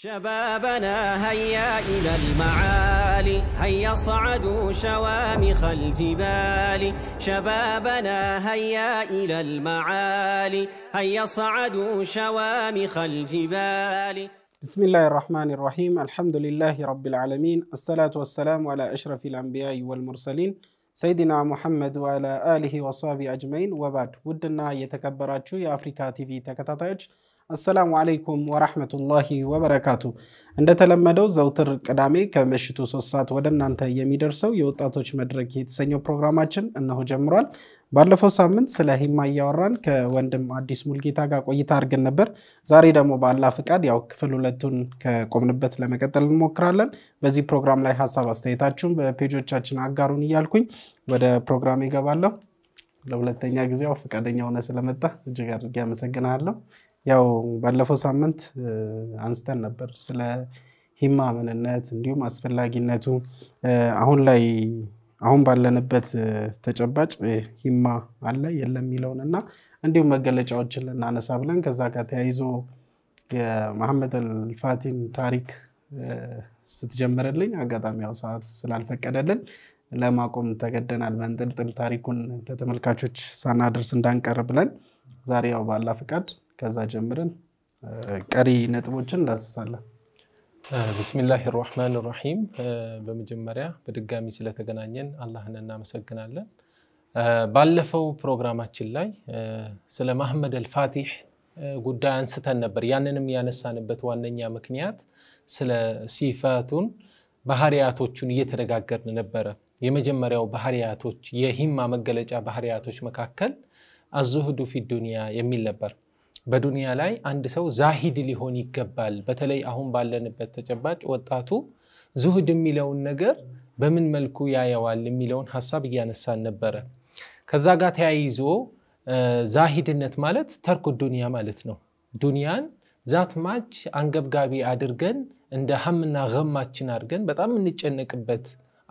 شبابنا هيا إلى المعالي هيا صعدوا شوامخ الجبال شبابنا هيا إلى المعالي هيا صعدوا شوامخ الجبال بسم الله الرحمن الرحيم الحمد لله رب العالمين الصلاة والسلام على أشرف الأنبياء والمرسلين سيدنا محمد وعلى آله وصحبه أجمعين وبعد ودنا شو يا أفريكا تيفي تكتاتيج አሰላሙ አለይኩም ወራህመቱላሂ ወበረካቱ። እንደተለመደው ዘውትር ቅዳሜ ከምሽቱ ሶስት ሰዓት ወደ እናንተ የሚደርሰው የወጣቶች መድረክ የተሰኘው ፕሮግራማችን እነሆ ጀምሯል። ባለፈው ሳምንት ስለ ሂማ እያወራን ከወንድም አዲስ ሙልጌታ ጋር ቆይታ አድርገን ነበር። ዛሬ ደግሞ ባላ ፍቃድ ያው ክፍል ሁለቱን ከቆምንበት ለመቀጠል እንሞክራለን። በዚህ ፕሮግራም ላይ ሀሳብ አስተያየታችሁን በፔጆቻችን አጋሩን እያልኩኝ ወደ ፕሮግራም ይገባለሁ። ለሁለተኛ ጊዜ ያው ፈቃደኛ ሆነ ስለመጣ እጅግ አድርጌ አመሰግናለሁ። ያው ባለፈው ሳምንት አንስተን ነበር ስለ ሂማ ምንነት እንዲሁም አስፈላጊነቱ አሁን ላይ አሁን ባለንበት ተጨባጭ ሂማ አለ የለም የሚለውን እና እንዲሁም መገለጫዎችን ልናነሳ ብለን ከዛ ጋር ተያይዞ የመሐመድ አልፋቲን ታሪክ ስትጀምርልኝ አጋጣሚ ያው ሰዓት ስላልፈቀደልን ለማቆም ተገደናል። በእንጥልጥል ታሪኩን ለተመልካቾች ሳናደርስ እንዳንቀር ብለን ዛሬ ያው ባላ ፍቃድ ከዛ ጀምረን ቀሪ ነጥቦችን እንዳስሳለን። ብስሚላህ ራህማን ራሂም። በመጀመሪያ በድጋሚ ስለተገናኘን አላህን እናመሰግናለን። ባለፈው ፕሮግራማችን ላይ ስለ ማህመድ አልፋቲሕ ጉዳይ አንስተን ነበር። ያንንም ያነሳንበት ዋነኛ ምክንያት ስለ ሲፋቱን ባህሪያቶቹን እየተነጋገርን ነበረ። የመጀመሪያው ባህሪያቶች የሂማ መገለጫ ባህሪያቶች መካከል አዙህዱ ፊ ዱንያ የሚል ነበር። በዱንያ ላይ አንድ ሰው ዛሂድ ሊሆን ይገባል። በተለይ አሁን ባለንበት ተጨባጭ ወጣቱ ዙህድ የሚለውን ነገር በምን መልኩ ያየዋል የሚለውን ሀሳብ እያነሳን ነበረ። ከዛ ጋር ተያይዞ ዛሂድነት ማለት ተርኩ ዱንያ ማለት ነው። ዱንያን ዛት ማች አንገብጋቢ አድርገን እንደ ሀምና ገማችን አድርገን በጣም የምንጨነቅበት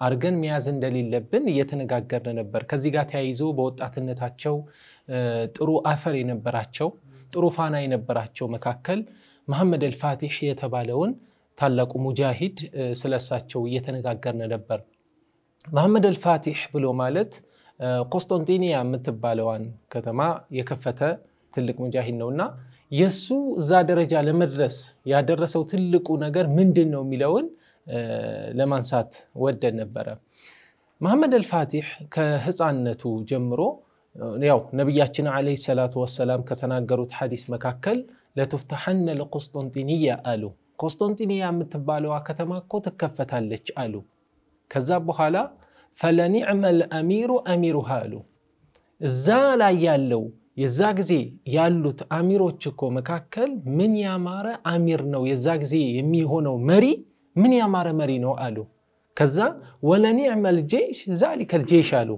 አድርገን መያዝ እንደሌለብን እየተነጋገርን ነበር። ከዚህ ጋር ተያይዞ በወጣትነታቸው ጥሩ አፈር የነበራቸው ጥሩ ፋና የነበራቸው መካከል መሐመድ አልፋቲሕ የተባለውን ታላቁ ሙጃሂድ ስለሳቸው እየተነጋገርን ነበር። መሐመድ አልፋቲሕ ብሎ ማለት ቆስጦንጢኒያ የምትባለዋን ከተማ የከፈተ ትልቅ ሙጃሂድ ነውና የእሱ እዛ ደረጃ ለመድረስ ያደረሰው ትልቁ ነገር ምንድን ነው የሚለውን ለማንሳት ወደን ነበረ። መሐመድ አልፋቲሕ ከህፃንነቱ ጀምሮ ያው ነቢያችን ዓለይሂ ሰላቱ ወሰላም ከተናገሩት ሐዲስ መካከል ለቱፍተሐነ ለቆስጦንጢንያ አሉ። ቆስጦንጢንያ የምትባለዋ ከተማ እኮ ትከፈታለች አሉ። ከዛ በኋላ ፈለኒዕመል አሚሩ አሚሩሃ አሉ። እዛ ላይ ያለው የዛ ጊዜ ያሉት አሚሮች እኮ መካከል ምን ያማረ አሚር ነው የዛ ጊዜ የሚሆነው መሪ ምን ያማረ መሪ ነው አሉ። ከዛ ወለኒዕመል ጀይሽ ዛሊከል ጀይሽ አሉ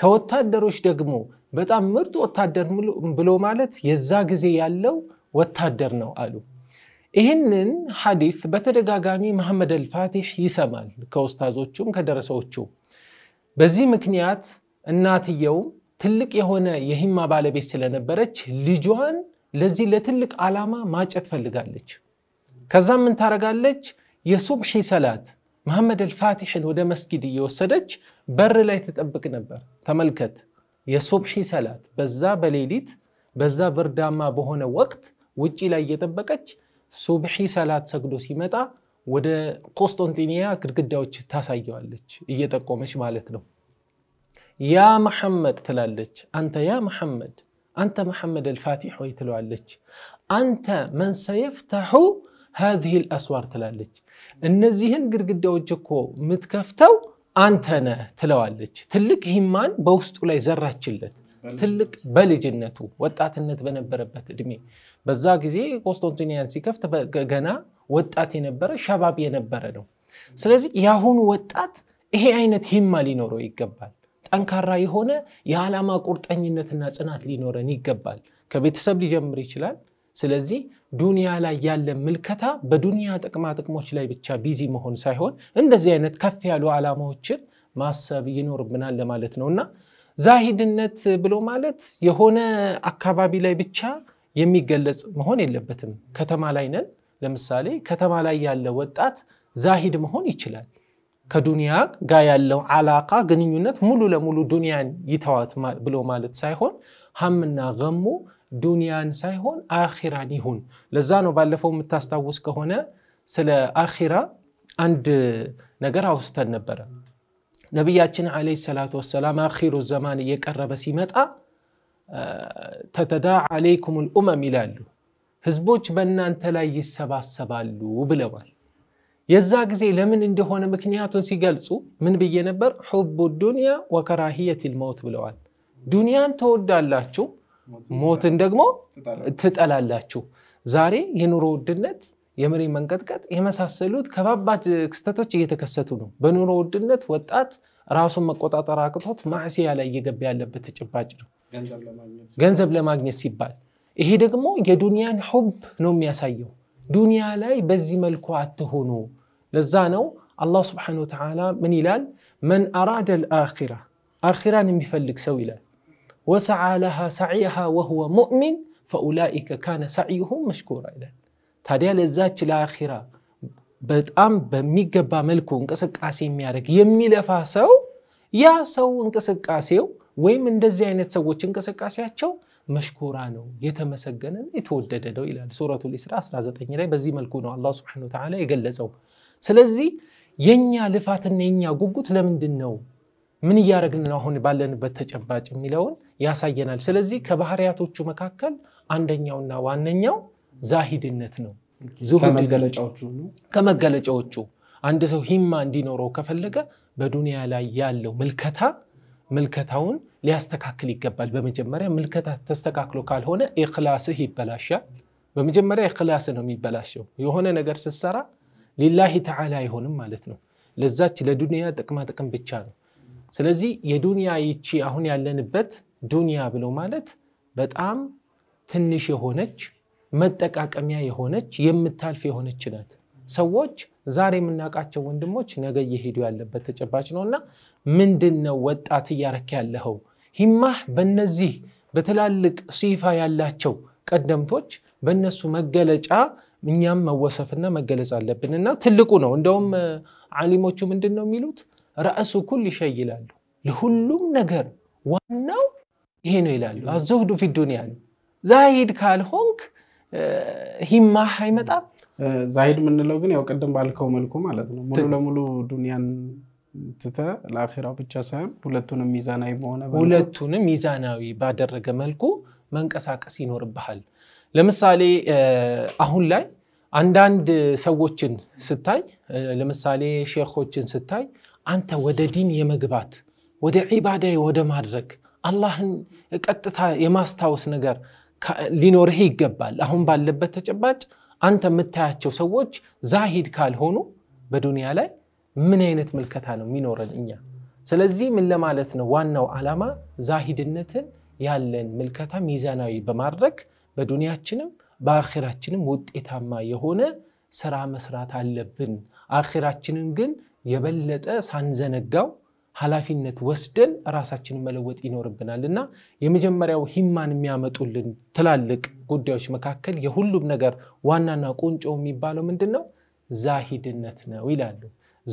ከወታደሮች ደግሞ በጣም ምርጥ ወታደር ብሎ ማለት የዛ ጊዜ ያለው ወታደር ነው አሉ። ይህንን ሐዲት በተደጋጋሚ መሐመድ አልፋቲሕ ይሰማል ከኡስታዞቹም ከደረሰዎቹ። በዚህ ምክንያት እናትየው ትልቅ የሆነ የሂማ ባለቤት ስለነበረች ልጇን ለዚህ ለትልቅ ዓላማ ማጨት ፈልጋለች። ከዛም ምን ታረጋለች? የሱብሒ ሰላት መሐመድ አልፋቲሕን ወደ መስጊድ እየወሰደች በር ላይ ትጠብቅ ነበር። ተመልከት፣ የሱብሒ ሰላት በዛ በሌሊት በዛ ብርዳማ በሆነ ወቅት ውጪ ላይ እየጠበቀች ሱብሒ ሰላት ሰግዶ ሲመጣ ወደ ቆስጦንጢንያ ግድግዳዎች ታሳየዋለች፣ እየጠቆመች ማለት ነው። ያ መሐመድ ትላለች። አንተ ያ መሐመድ አንተ መሐመድ አልፋቲሕ ወይ ትለዋለች። አንተ መን ሰየፍታሑ ሃዚህ ልአስዋር ትላለች። እነዚህን ግድግዳዎች እኮ የምትከፍተው አንተ ነህ ትለዋለች። ትልቅ ሂማን በውስጡ ላይ ዘራችለት። ትልቅ በልጅነቱ ወጣትነት በነበረበት እድሜ በዛ ጊዜ ኮንስታንቲኒያን ሲከፍት ገና ወጣት የነበረ ሸባብ የነበረ ነው። ስለዚህ የአሁኑ ወጣት ይሄ አይነት ሂማ ሊኖረው ይገባል። ጠንካራ የሆነ የዓላማ ቁርጠኝነትና ጽናት ሊኖረን ይገባል። ከቤተሰብ ሊጀምር ይችላል። ስለዚህ ዱንያ ላይ ያለ ምልከታ በዱንያ ጥቅማ ጥቅሞች ላይ ብቻ ቢዚ መሆን ሳይሆን እንደዚህ አይነት ከፍ ያሉ ዓላማዎችን ማሰብ ይኖርብናል ለማለት ነው እና ዛሂድነት ብሎ ማለት የሆነ አካባቢ ላይ ብቻ የሚገለጽ መሆን የለበትም። ከተማ ላይ ነን። ለምሳሌ ከተማ ላይ ያለ ወጣት ዛሂድ መሆን ይችላል። ከዱንያ ጋር ያለው አላቃ ግንኙነት ሙሉ ለሙሉ ዱንያን ይተዋት ብሎ ማለት ሳይሆን ሀምና ገሙ ዱንያን ሳይሆን አኺራን ይሁን። ለዛ ነው ባለፈው የምታስታውስ ከሆነ ስለ አኺራ አንድ ነገር አውስተን ነበረ። ነቢያችን ዓለይሂ ሰላቱ ወሰላም አኺሩ ዘማን እየቀረበ ሲመጣ ተተዳ ዓለይኩም ልኡመም ይላሉ፣ ህዝቦች በእናንተ ላይ ይሰባሰባሉ ብለዋል። የዛ ጊዜ ለምን እንደሆነ ምክንያቱን ሲገልጹ ምን ብዬ ነበር? ሑቡ ዱንያ ወከራሂየት ልመውት ብለዋል። ዱንያን ተወዳላችሁ ሞትን ደግሞ ትጠላላችሁ። ዛሬ የኑሮ ውድነት፣ የመሬት መንቀጥቀጥ የመሳሰሉት ከባባድ ክስተቶች እየተከሰቱ ነው። በኑሮ ውድነት ወጣት ራሱን መቆጣጠር አቅቶት ማዕሲያ ላይ እየገባ ያለበት ተጨባጭ ነው፣ ገንዘብ ለማግኘት ሲባል። ይሄ ደግሞ የዱንያን ሁብ ነው የሚያሳየው። ዱንያ ላይ በዚህ መልኩ አትሆኑ። ለዛ ነው አላህ ስብሓነሁ ወተዓላ ምን ይላል? መን አራደ አልአኺራ አኺራን የሚፈልግ ሰው ይላል وسعى لها سعيها وهو مؤمن فأولئك كان سعيهم مشكورا إلى تاريا لزاج الآخرة بدأم بميقبا ملكو انكسك قاسي ميارك يمي لفاسو يا سو انكسك قاسيو ويم اندزي عينة سووش انكسك قاسيهاتشو مشكورانو يتمسجن يتوددنو إلى سورة الإسراء سرازتين يري بزي ملكونو الله سبحانه وتعالى يقلزو سلزي ينيا لفاتن ينيا قوقوت لمن دنو ምን እያደረግን ነው አሁን ባለንበት ተጨባጭ የሚለውን ያሳየናል። ስለዚህ ከባህሪያቶቹ መካከል አንደኛውና ዋነኛው ዛሂድነት ነው። ከመገለጫዎቹ አንድ ሰው ሂማ እንዲኖረው ከፈለገ በዱንያ ላይ ያለው ምልከታ ምልከታውን ሊያስተካክል ይገባል። በመጀመሪያ ምልከታ ተስተካክሎ ካልሆነ ኢኽላስህ ይበላሻል። በመጀመሪያ ኢኽላስ ነው የሚበላሸው። የሆነ ነገር ስትሰራ ሊላሂ ተዓላ አይሆንም ማለት ነው። ለዛች ለዱንያ ጥቅማ ጥቅም ብቻ ነው ስለዚህ የዱንያ ይቺ አሁን ያለንበት ዱንያ ብለው ማለት በጣም ትንሽ የሆነች መጠቃቀሚያ የሆነች የምታልፍ የሆነች ናት። ሰዎች ዛሬ የምናውቃቸው ወንድሞች ነገ እየሄዱ ያለበት ተጨባጭ ነው እና ምንድን ነው ወጣት እያረክ ያለኸው? ሂማህ በነዚህ በትላልቅ ሲፋ ያላቸው ቀደምቶች በእነሱ መገለጫ እኛም መወሰፍና መገለጽ አለብንና ትልቁ ነው። እንደውም ዓሊሞቹ ምንድን ነው የሚሉት ረእሱ ኩል ሸይ ይላሉ። ለሁሉም ነገር ዋናው ይሄ ነው ይላሉ። አዘሁዱ ፊ ዱኒያ ዛሂድ ካልሆንክ ሂማህ አይመጣም። ዛሂድ የምንለው ግን ያው ቅድም ባልከው መልኩ ማለት ነው። ሙሉ ለሙሉ ዱንያን ትተ ለአኼራው ብቻ ሳይሆን ሁለቱንም ሚዛናዊ በሆነ ሁለቱንም ሚዛናዊ ባደረገ መልኩ መንቀሳቀስ ይኖርብሃል። ለምሳሌ አሁን ላይ አንዳንድ ሰዎችን ስታይ፣ ለምሳሌ ሼኮችን ስታይ አንተ ወደ ዲን የመግባት ወደ ዒባዳ ወደ ማድረግ አላህን ቀጥታ የማስታወስ ነገር ሊኖርህ ይገባል። አሁን ባለበት ተጨባጭ አንተ የምታያቸው ሰዎች ዛሂድ ካልሆኑ በዱንያ ላይ ምን አይነት ምልከታ ነው የሚኖረን እኛ? ስለዚህ ምን ለማለት ነው ዋናው ዓላማ ዛሂድነትን ያለን ምልከታ ሚዛናዊ በማድረግ በዱንያችንም በአኼራችንም ውጤታማ የሆነ ስራ መስራት አለብን። አኼራችንን ግን የበለጠ ሳንዘነጋው ኃላፊነት ወስደን ራሳችንን መለወጥ ይኖርብናል እና የመጀመሪያው ሂማን የሚያመጡልን ትላልቅ ጉዳዮች መካከል የሁሉም ነገር ዋናና ቁንጮ የሚባለው ምንድን ነው? ዛሂድነት ነው ይላሉ።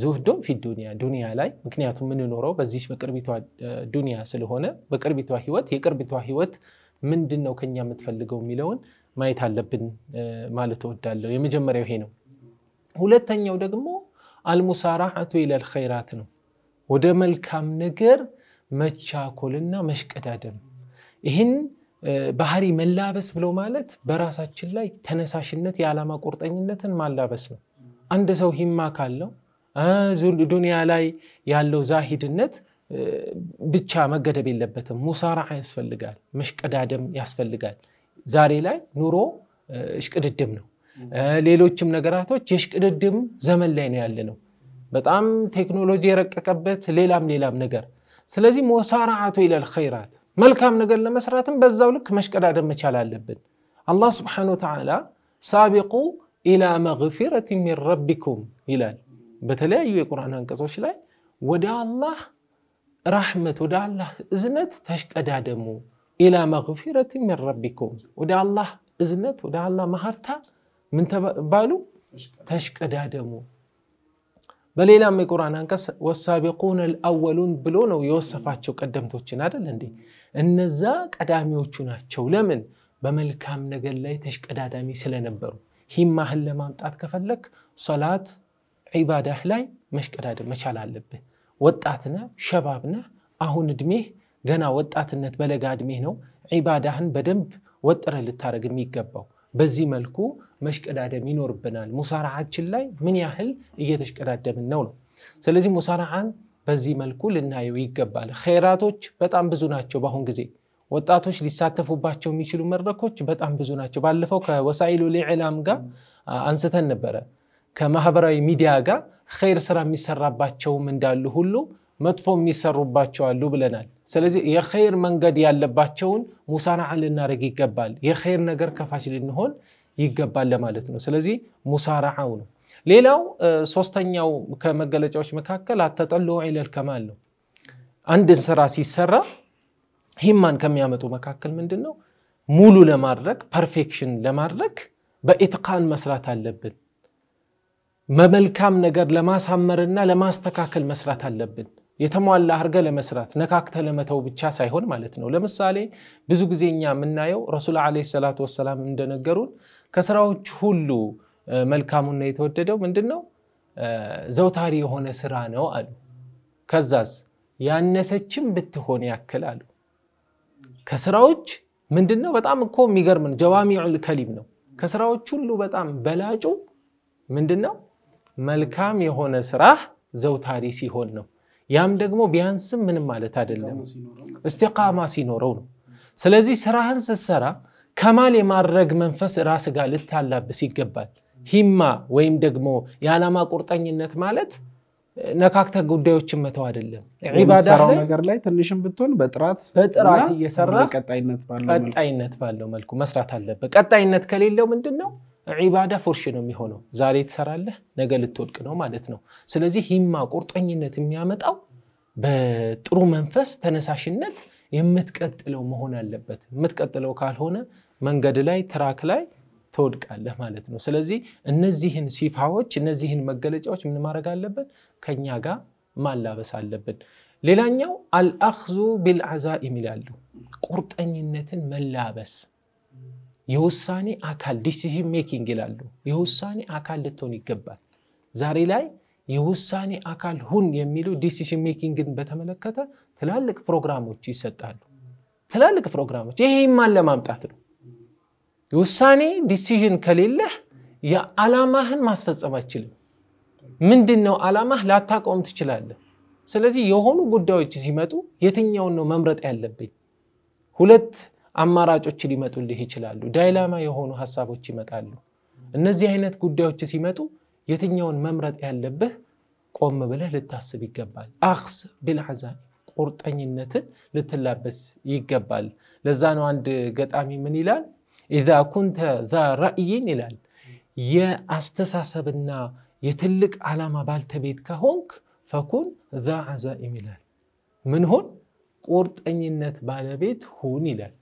ዙህዱን ፊ ዱኒያ ዱኒያ ላይ ምክንያቱም የምንኖረው በዚህ በቅርቢቷ ዱኒያ ስለሆነ በቅርቢቷ ህይወት የቅርቢቷ ህይወት ምንድን ነው ከኛ የምትፈልገው የሚለውን ማየት አለብን ማለት እወዳለሁ። የመጀመሪያው ይሄ ነው። ሁለተኛው ደግሞ አልሙሳራሐቱ ኢለል ኸይራት ነው። ወደ መልካም ነገር መቻኮልና መሽቀዳደም ይህን ባህሪ መላበስ ብሎ ማለት በራሳችን ላይ ተነሳሽነት የዓላማ ቁርጠኝነትን ማላበስ ነው። አንድ ሰው ሂማ ካለው ዱንያ ላይ ያለው ዛሂድነት ብቻ መገደብ የለበትም። ሙሳራ ያስፈልጋል፣ መሽቀዳደም ያስፈልጋል። ዛሬ ላይ ኑሮ እሽቅድድም ነው። ሌሎችም ነገራቶች የሽቅድድም ዘመን ላይ ነው ያለ ነው። በጣም ቴክኖሎጂ የረቀቀበት ሌላም ሌላም ነገር። ስለዚህ ሞሳራዓቱ ኢለል ኸይራት መልካም ነገር ለመስራትም በዛው ልክ መሽቀዳደም መቻል አለብን። አላህ ስብሓነ ወተዓላ ሳቢቁ ኢላ መግፊረት ሚን ረቢኩም ይላል በተለያዩ የቁርአን አንቀጾች ላይ ወደ አላህ ራሕመት ወደ አላህ እዝነት ተሽቀዳደሙ ኢላ መግፊረት ሚን ረቢኩም ወደ አላህ እዝነት ወደ አላህ ማህርታ ምን ተባሉ? ተሽቀዳደሙ። በሌላም የቁርአን አንቀጽ ወሳቢቁን አወሉን ብሎ ነው የወሰፋቸው ቀደምቶችን አይደል እንዴ? እነዛ ቀዳሚዎቹ ናቸው። ለምን? በመልካም ነገር ላይ ተሽቀዳዳሚ ስለነበሩ። ሂማህን ለማምጣት ከፈለክ ሶላት ዒባዳህ ላይ መሽቀዳደም መቻል አለብህ። ወጣትነ ሸባብነ አሁን እድሜህ ገና ወጣትነት በለጋ እድሜህ ነው። ዒባዳህን በደንብ ወጥረ ልታደረግ የሚገባው በዚህ መልኩ መሽቀዳደም ይኖርብናል። ሙሳራዓችን ላይ ምን ያህል እየተሽቀዳደምን ነው ነው። ስለዚህ ሙሳራዓን በዚህ መልኩ ልናየው ይገባል። ኸይራቶች በጣም ብዙ ናቸው። በአሁን ጊዜ ወጣቶች ሊሳተፉባቸው የሚችሉ መድረኮች በጣም ብዙ ናቸው። ባለፈው ከወሳኢሉ ሊዕላም ጋር አንስተን ነበረ። ከማህበራዊ ሚዲያ ጋር ኸይር ስራ የሚሰራባቸውም እንዳሉ ሁሉ መጥፎ የሚሰሩባቸው አሉ ብለናል። ስለዚህ የኸይር መንገድ ያለባቸውን ሙሳናዓ ልናደርግ ይገባል። የኸይር ነገር ከፋች ልንሆን ይገባል ለማለት ነው። ስለዚህ ሙሳራዓው ነው። ሌላው ሶስተኛው ከመገለጫዎች መካከል አተጠሎ ኢለል ከማል ነው። አንድን ስራ ሲሰራ ሂማን ከሚያመጡ መካከል ምንድን ነው? ሙሉ ለማድረግ ፐርፌክሽን ለማድረግ በኢትቃን መስራት አለብን። በመልካም ነገር ለማሳመርና ለማስተካከል መስራት አለብን። የተሟላ አርገ ለመስራት ነካክተ ለመተው ብቻ ሳይሆን ማለት ነው። ለምሳሌ ብዙ ጊዜ እኛ የምናየው ረሱል ዓለይሂ ሰላቱ ወሰላም እንደነገሩን ከስራዎች ሁሉ መልካሙና የተወደደው ምንድን ነው? ዘውታሪ የሆነ ስራ ነው አሉ። ከዛስ ያነሰችም ብትሆን ያክል አሉ። ከስራዎች ምንድን ነው? በጣም እኮ የሚገርም ነው። ጀዋሚዑል ከሊም ነው። ከስራዎች ሁሉ በጣም በላጩ ምንድን ነው? መልካም የሆነ ስራህ ዘውታሪ ሲሆን ነው። ያም ደግሞ ቢያንስም ምንም ማለት አይደለም፣ እስቲቃማ ሲኖረው ነው። ስለዚህ ስራህን ስትሰራ ከማል የማድረግ መንፈስ ራስ ጋር ልታላብስ ይገባል። ሂማ ወይም ደግሞ የዓላማ ቁርጠኝነት ማለት ነካክተ ጉዳዮችን መተው አይደለም። ባዳው ነገር ላይ ትንሽም ብትሆን በጥራት በጥራት እየሰራ ቀጣይነት ባለው መልኩ መስራት አለበት። ቀጣይነት ከሌለው ምንድን ነው ዒባዳ ፎርሽ ነው የሚሆነው። ዛሬ ትሰራለህ፣ ነገ ልትወድቅ ነው ማለት ነው። ስለዚህ ሂማ ቁርጠኝነት የሚያመጣው በጥሩ መንፈስ ተነሳሽነት የምትቀጥለው መሆን አለበት። የምትቀጥለው ካልሆነ መንገድ ላይ ትራክ ላይ ትወድቃለህ ማለት ነው። ስለዚህ እነዚህን ሲፋዎች እነዚህን መገለጫዎች ምን ማድረግ አለብን? ከኛ ጋር ማላበስ አለብን። ሌላኛው አልአክዙ ቢልዓዛኢም ይላሉ፣ ቁርጠኝነትን መላበስ የውሳኔ አካል ዲሲዥን ሜኪንግ ይላሉ። የውሳኔ አካል ልትሆን ይገባል። ዛሬ ላይ የውሳኔ አካል ሁን የሚሉ ዲሲሽን ሜኪንግን በተመለከተ ትላልቅ ፕሮግራሞች ይሰጣሉ። ትላልቅ ፕሮግራሞች ይሄ ማን ለማምጣት ነው? ውሳኔ ዲሲዥን ከሌለህ የዓላማህን ማስፈጸም አይችልም። ምንድን ነው ዓላማህ ላታቆም ትችላለህ። ስለዚህ የሆኑ ጉዳዮች ሲመጡ የትኛውን ነው መምረጥ ያለብኝ? ሁለት አማራጮች ሊመጡልህ ይችላሉ። ዳይላማ የሆኑ ሀሳቦች ይመጣሉ። እነዚህ አይነት ጉዳዮች ሲመጡ የትኛውን መምረጥ ያለብህ ቆም ብለህ ልታስብ ይገባል። አክስ ቢልዓዛም ቁርጠኝነትን ልትላበስ ይገባል። ለዛ ነው አንድ ገጣሚ ምን ይላል? ኢዛ ኩንተ ዛ ራእይን ይላል። የአስተሳሰብና የትልቅ ዓላማ ባልተቤት ከሆንክ ፈኩን ዛ ዓዛኢም ይላል። ምን ሁን? ቁርጠኝነት ባለቤት ሁን ይላል።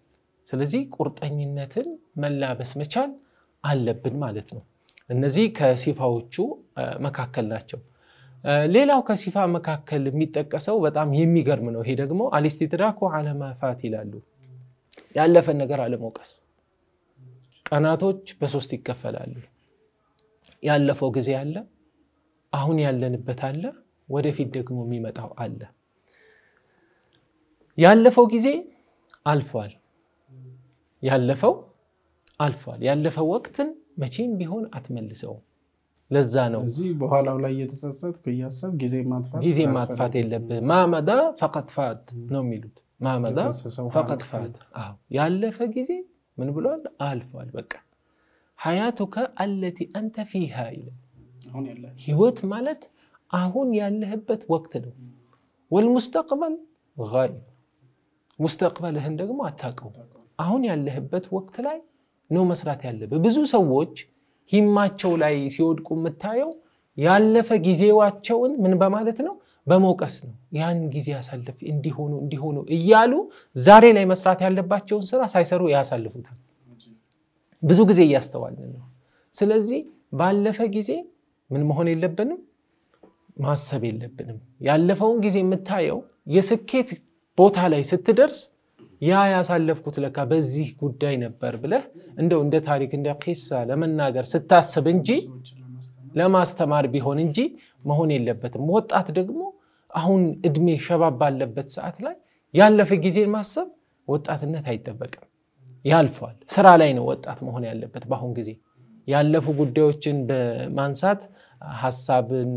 ስለዚህ ቁርጠኝነትን መላበስ መቻል አለብን ማለት ነው። እነዚህ ከሲፋዎቹ መካከል ናቸው። ሌላው ከሲፋ መካከል የሚጠቀሰው በጣም የሚገርም ነው። ይሄ ደግሞ አሊስቲድራኩ አለማፋት ይላሉ። ያለፈን ነገር አለመውቀስ። ቀናቶች በሶስት ይከፈላሉ። ያለፈው ጊዜ አለ፣ አሁን ያለንበት አለ፣ ወደፊት ደግሞ የሚመጣው አለ። ያለፈው ጊዜ አልፏል። ያለፈው አልፏል። ያለፈው ወቅትን መቼም ቢሆን አትመልሰውም። ለዛ ነው እዚህ በኋላው ላይ እየተጸጸትክ እያሰብክ ጊዜ ማጥፋት ጊዜ ማጥፋት የለብህ። ማመዳ ፈቀድ ፋት ነው የሚሉት። ማመዳ ፈቀድ ፋት። ያለፈ ጊዜ ምን ብሏል? አልፏል። በቃ ሀያቱከ አለቲ አንተ ፊሃ ይላል። ህይወት ማለት አሁን ያለህበት ወቅት ነው። ወልሙስተቅበል ጋይብ፣ ሙስተቅበልህን ደግሞ አታውቀውም። አሁን ያለህበት ወቅት ላይ ነው መስራት ያለብህ። ብዙ ሰዎች ሂማቸው ላይ ሲወድቁ የምታየው ያለፈ ጊዜዋቸውን ምን በማለት ነው በመውቀስ ነው። ያን ጊዜ ያሳልፍ እንዲሆኑ እንዲሆኑ እያሉ ዛሬ ላይ መስራት ያለባቸውን ስራ ሳይሰሩ ያሳልፉታል። ብዙ ጊዜ እያስተዋልን ነው። ስለዚህ ባለፈ ጊዜ ምን መሆን የለብንም ማሰብ የለብንም። ያለፈውን ጊዜ የምታየው የስኬት ቦታ ላይ ስትደርስ ያ ያሳለፍኩት ለካ በዚህ ጉዳይ ነበር ብለህ እንደው እንደ ታሪክ እንደ ኪሳ ለመናገር ስታስብ እንጂ ለማስተማር ቢሆን እንጂ መሆን የለበትም። ወጣት ደግሞ አሁን እድሜ ሸባብ ባለበት ሰዓት ላይ ያለፈ ጊዜን ማሰብ ወጣትነት አይጠበቅም፣ ያልፏል። ስራ ላይ ነው ወጣት መሆን ያለበት። በአሁን ጊዜ ያለፉ ጉዳዮችን በማንሳት ሀሳብን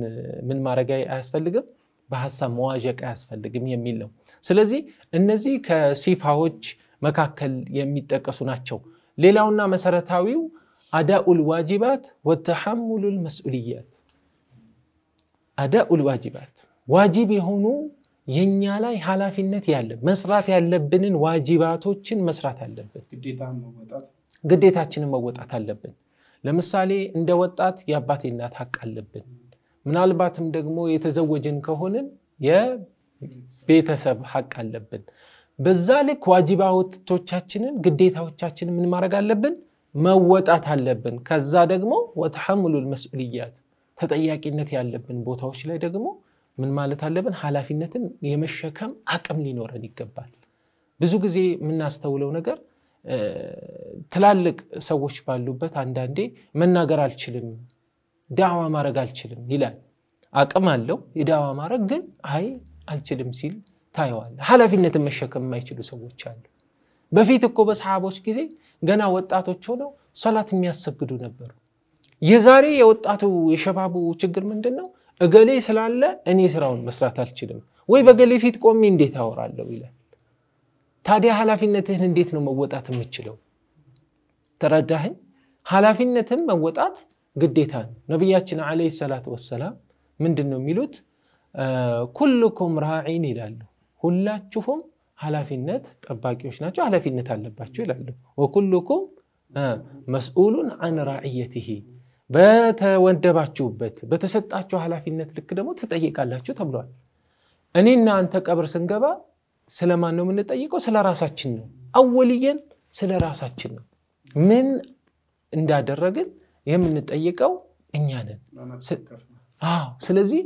ምን ማድረግ አያስፈልግም፣ በሀሳብ መዋዠቅ አያስፈልግም የሚል ነው። ስለዚህ እነዚህ ከሲፋዎች መካከል የሚጠቀሱ ናቸው። ሌላውና መሰረታዊው አዳኡል ዋጅባት ወተሐሙሉል መስኡልያት፣ አዳኡል ዋጅባት ዋጅብ የሆኑ የኛ ላይ ኃላፊነት ያለ መስራት ያለብንን ዋጅባቶችን መስራት አለብን። ግዴታችንን መወጣት አለብን። ለምሳሌ እንደ ወጣት የአባቴ እናት ሀቅ አለብን። ምናልባትም ደግሞ የተዘወጅን ከሆንን ቤተሰብ ሀቅ አለብን። በዛ ልክ ዋጅባቶቻችንን ግዴታዎቻችንን ምን ማድረግ አለብን? መወጣት አለብን። ከዛ ደግሞ ወተሐሙሉ መስኡልያት ተጠያቂነት ያለብን ቦታዎች ላይ ደግሞ ምን ማለት አለብን? ኃላፊነትን የመሸከም አቅም ሊኖረን ይገባል። ብዙ ጊዜ የምናስተውለው ነገር ትላልቅ ሰዎች ባሉበት አንዳንዴ መናገር አልችልም፣ ዳዋ ማድረግ አልችልም ይላል። አቅም አለው የዳዋ ማድረግ ግን አይ አልችልም ሲል ታየዋል። ኃላፊነትን መሸከም የማይችሉ ሰዎች አሉ። በፊት እኮ በሰሓቦች ጊዜ ገና ወጣቶች ሆነው ሶላት የሚያሰግዱ ነበሩ። የዛሬ የወጣቱ የሸባቡ ችግር ምንድን ነው? እገሌ ስላለ እኔ ስራውን መስራት አልችልም ወይ በገሌ ፊት ቆሜ እንዴት አወራለሁ ይላል። ታዲያ ኃላፊነትህን እንዴት ነው መወጣት የምችለው? ተረዳህኝ? ኃላፊነትን መወጣት ግዴታ ነው። ነቢያችን ዓለይሂ ሰላቱ ወሰላም ምንድን ነው የሚሉት? ኩልኩም ራዒን ይላሉ። ሁላችሁም ኃላፊነት ጠባቂዎች ናቸው፣ ኃላፊነት አለባቸው ይላሉ። ወኩልኩም መስኡሉን አን ራዕየትህ በተወደባችሁበት በተሰጣችሁ ኃላፊነት ልክ ደግሞ ትጠይቃላችሁ ተብሏል። እኔና አንተ ቀብር ስንገባ ስለማን ነው የምንጠይቀው? ስለ ራሳችን ነው። አወልየን ስለ ራሳችን ነው። ምን እንዳደረግን የምንጠይቀው እኛ ነን። ስለዚህ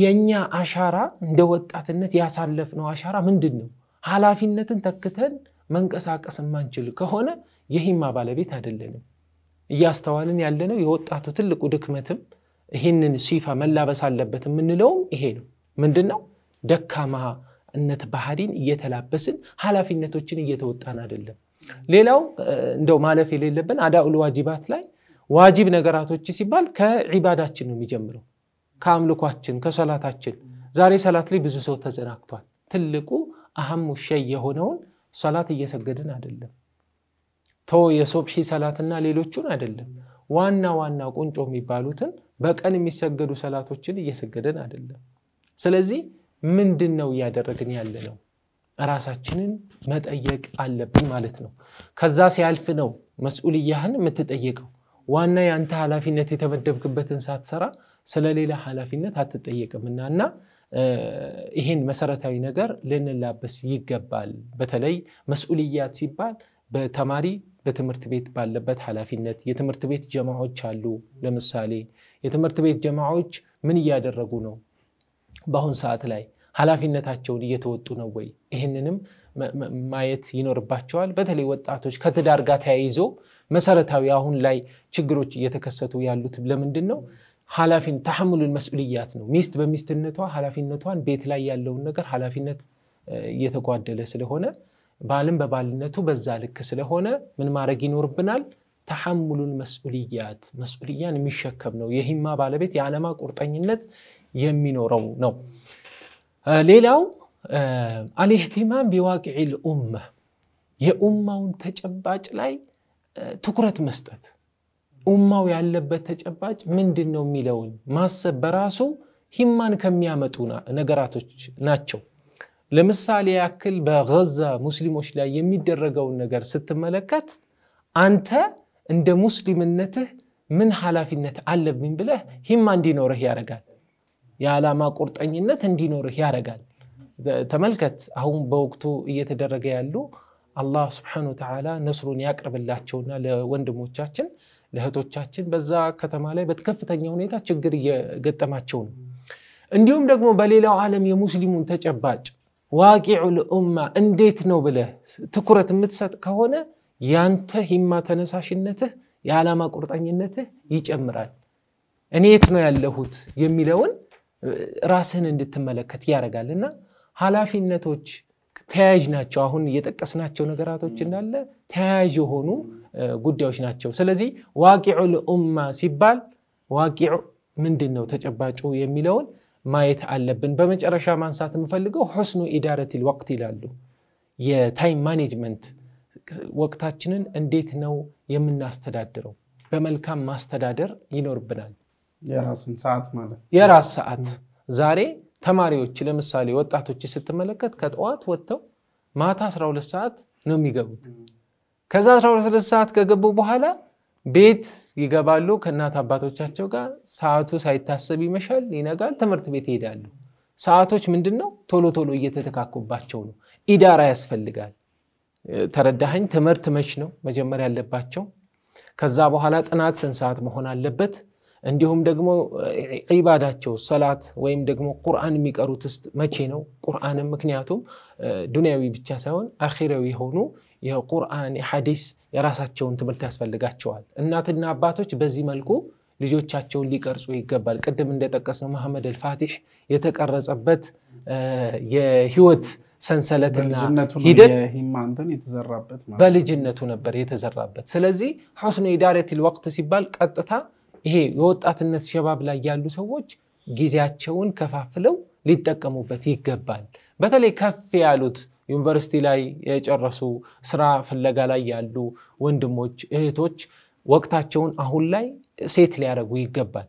የእኛ አሻራ እንደ ወጣትነት ያሳለፍነው አሻራ ምንድን ነው? ኃላፊነትን ተክተን መንቀሳቀስ የማንችል ከሆነ የሂማ ባለቤት አይደለንም። እያስተዋልን ያለነው የወጣቱ ትልቁ ድክመትም ይህንን ሲፋ መላበስ አለበት የምንለውም ይሄ ነው። ምንድን ነው? ደካማነት ባህሪን እየተላበስን ኃላፊነቶችን እየተወጣን አይደለም። ሌላው እንደው ማለፍ የሌለብን አዳኡል ዋጅባት ላይ ዋጅብ ነገራቶች ሲባል ከዒባዳችን ነው የሚጀምረው ከአምልኳችን ከሰላታችን ዛሬ ሰላት ላይ ብዙ ሰው ተዘናግቷል። ትልቁ አህሙ ሸይ የሆነውን ሰላት እየሰገድን አይደለም። ቶ የሶብሒ ሰላትና ሌሎቹን አይደለም። ዋና ዋና ቁንጮ የሚባሉትን በቀን የሚሰገዱ ሰላቶችን እየሰገድን አይደለም። ስለዚህ ምንድን ነው እያደረግን ያለ ነው? እራሳችንን መጠየቅ አለብን ማለት ነው። ከዛ ሲያልፍ ነው መስኡልያህን የምትጠየቀው። ዋና የአንተ ኃላፊነት የተመደብክበትን ሳትሰራ ስለሌላ ኃላፊነት አትጠየቅምና እና ይሄን መሰረታዊ ነገር ልንላበስ ይገባል። በተለይ መስኡልያት ሲባል በተማሪ በትምህርት ቤት ባለበት ኃላፊነት የትምህርት ቤት ጀማዎች አሉ። ለምሳሌ የትምህርት ቤት ጀማዎች ምን እያደረጉ ነው? በአሁን ሰዓት ላይ ኃላፊነታቸውን እየተወጡ ነው ወይ? ይህንንም ማየት ይኖርባቸዋል። በተለይ ወጣቶች ከትዳር ጋር ተያይዞ መሰረታዊ አሁን ላይ ችግሮች እየተከሰቱ ያሉት ለምንድን ነው? ሀላፊን ተሐሙሉል መስኡልያት ነው። ሚስት በሚስትነቷ ሀላፊነቷን ቤት ላይ ያለውን ነገር ሀላፊነት እየተጓደለ ስለሆነ ባልም በባልነቱ በዛ ልክ ስለሆነ ምን ማድረግ ይኖርብናል? ተሐሙሉል መስኡልያት መስኡልያን የሚሸከም ነው። የሂማ ባለቤት የአለማ ቁርጠኝነት የሚኖረው ነው። ሌላው አልህቲማም ቢዋቅዒ ልኡማ የኡማውን ተጨባጭ ላይ ትኩረት መስጠት ኡማው ያለበት ተጨባጭ ምንድን ነው የሚለውን ማሰብ በራሱ ሂማን ከሚያመጡ ነገራቶች ናቸው። ለምሳሌ ያክል በገዛ ሙስሊሞች ላይ የሚደረገውን ነገር ስትመለከት አንተ እንደ ሙስሊምነትህ ምን ኃላፊነት አለብኝ ብለህ ሂማ እንዲኖርህ ያደርጋል። የዓላማ ቁርጠኝነት እንዲኖርህ ያደርጋል። ተመልከት አሁን በወቅቱ እየተደረገ ያሉ አላህ ስብሐነ ወተዓላ ነስሩን ያቅርብላቸውና ለወንድሞቻችን ለእህቶቻችን በዛ ከተማ ላይ በከፍተኛ ሁኔታ ችግር እየገጠማቸው ነው። እንዲሁም ደግሞ በሌላው ዓለም የሙስሊሙን ተጨባጭ ዋቂዑ ልኡማ እንዴት ነው ብለህ ትኩረት የምትሰጥ ከሆነ ያንተ ሂማ ተነሳሽነትህ የዓላማ ቁርጠኝነትህ ይጨምራል። እኔ የት ነው ያለሁት የሚለውን ራስህን እንድትመለከት እና ኃላፊነቶች ተያያዥ ናቸው። አሁን የጠቀስናቸው ነገራቶች እንዳለ ተያያዥ የሆኑ ጉዳዮች ናቸው። ስለዚህ ዋቂዑል ልኡማ ሲባል ዋቂዑ ምንድን ነው ተጨባጩ የሚለውን ማየት አለብን። በመጨረሻ ማንሳት የምፈልገው ሑስኑ ኢዳረቲል ወቅት ይላሉ። የታይም ማኔጅመንት ወቅታችንን እንዴት ነው የምናስተዳድረው? በመልካም ማስተዳደር ይኖርብናል። የራስ ሰዓት ዛሬ ተማሪዎች ለምሳሌ ወጣቶች ስትመለከት ከጠዋት ወጥተው ማታ 12 ሰዓት ነው የሚገቡት። ከዛ 12 ሰዓት ከገቡ በኋላ ቤት ይገባሉ ከእናት አባቶቻቸው ጋር። ሰዓቱ ሳይታሰብ ይመሻል፣ ይነጋል፣ ትምህርት ቤት ይሄዳሉ። ሰዓቶች ምንድን ነው? ቶሎ ቶሎ እየተተካኩባቸው ነው። ኢዳራ ያስፈልጋል። ተረዳኸኝ? ትምህርት መች ነው መጀመሪያ ያለባቸው? ከዛ በኋላ ጥናት ስንት ሰዓት መሆን አለበት? እንዲሁም ደግሞ ዒባዳቸው ሰላት ወይም ደግሞ ቁርአን የሚቀሩት የሚቀሩትስ መቼ ነው? ቁርአንም ምክንያቱም ዱንያዊ ብቻ ሳይሆን አኺራዊ የሆኑ የቁርአን የሐዲስ የራሳቸውን ትምህርት ያስፈልጋቸዋል። እናትና አባቶች በዚህ መልኩ ልጆቻቸውን ሊቀርጹ ይገባል። ቅድም እንደጠቀስነው መሐመድ አልፋቲሕ የተቀረጸበት የህይወት ሰንሰለትና ሂደት በልጅነቱ ነበር የተዘራበት። ስለዚህ ሑስኑ ኢዳረቲል ወቅት ሲባል ቀጥታ ይሄ የወጣትነት ሸባብ ላይ ያሉ ሰዎች ጊዜያቸውን ከፋፍለው ሊጠቀሙበት ይገባል። በተለይ ከፍ ያሉት ዩኒቨርሲቲ ላይ የጨረሱ ስራ ፍለጋ ላይ ያሉ ወንድሞች እህቶች ወቅታቸውን አሁን ላይ ሴት ሊያደርጉ ይገባል።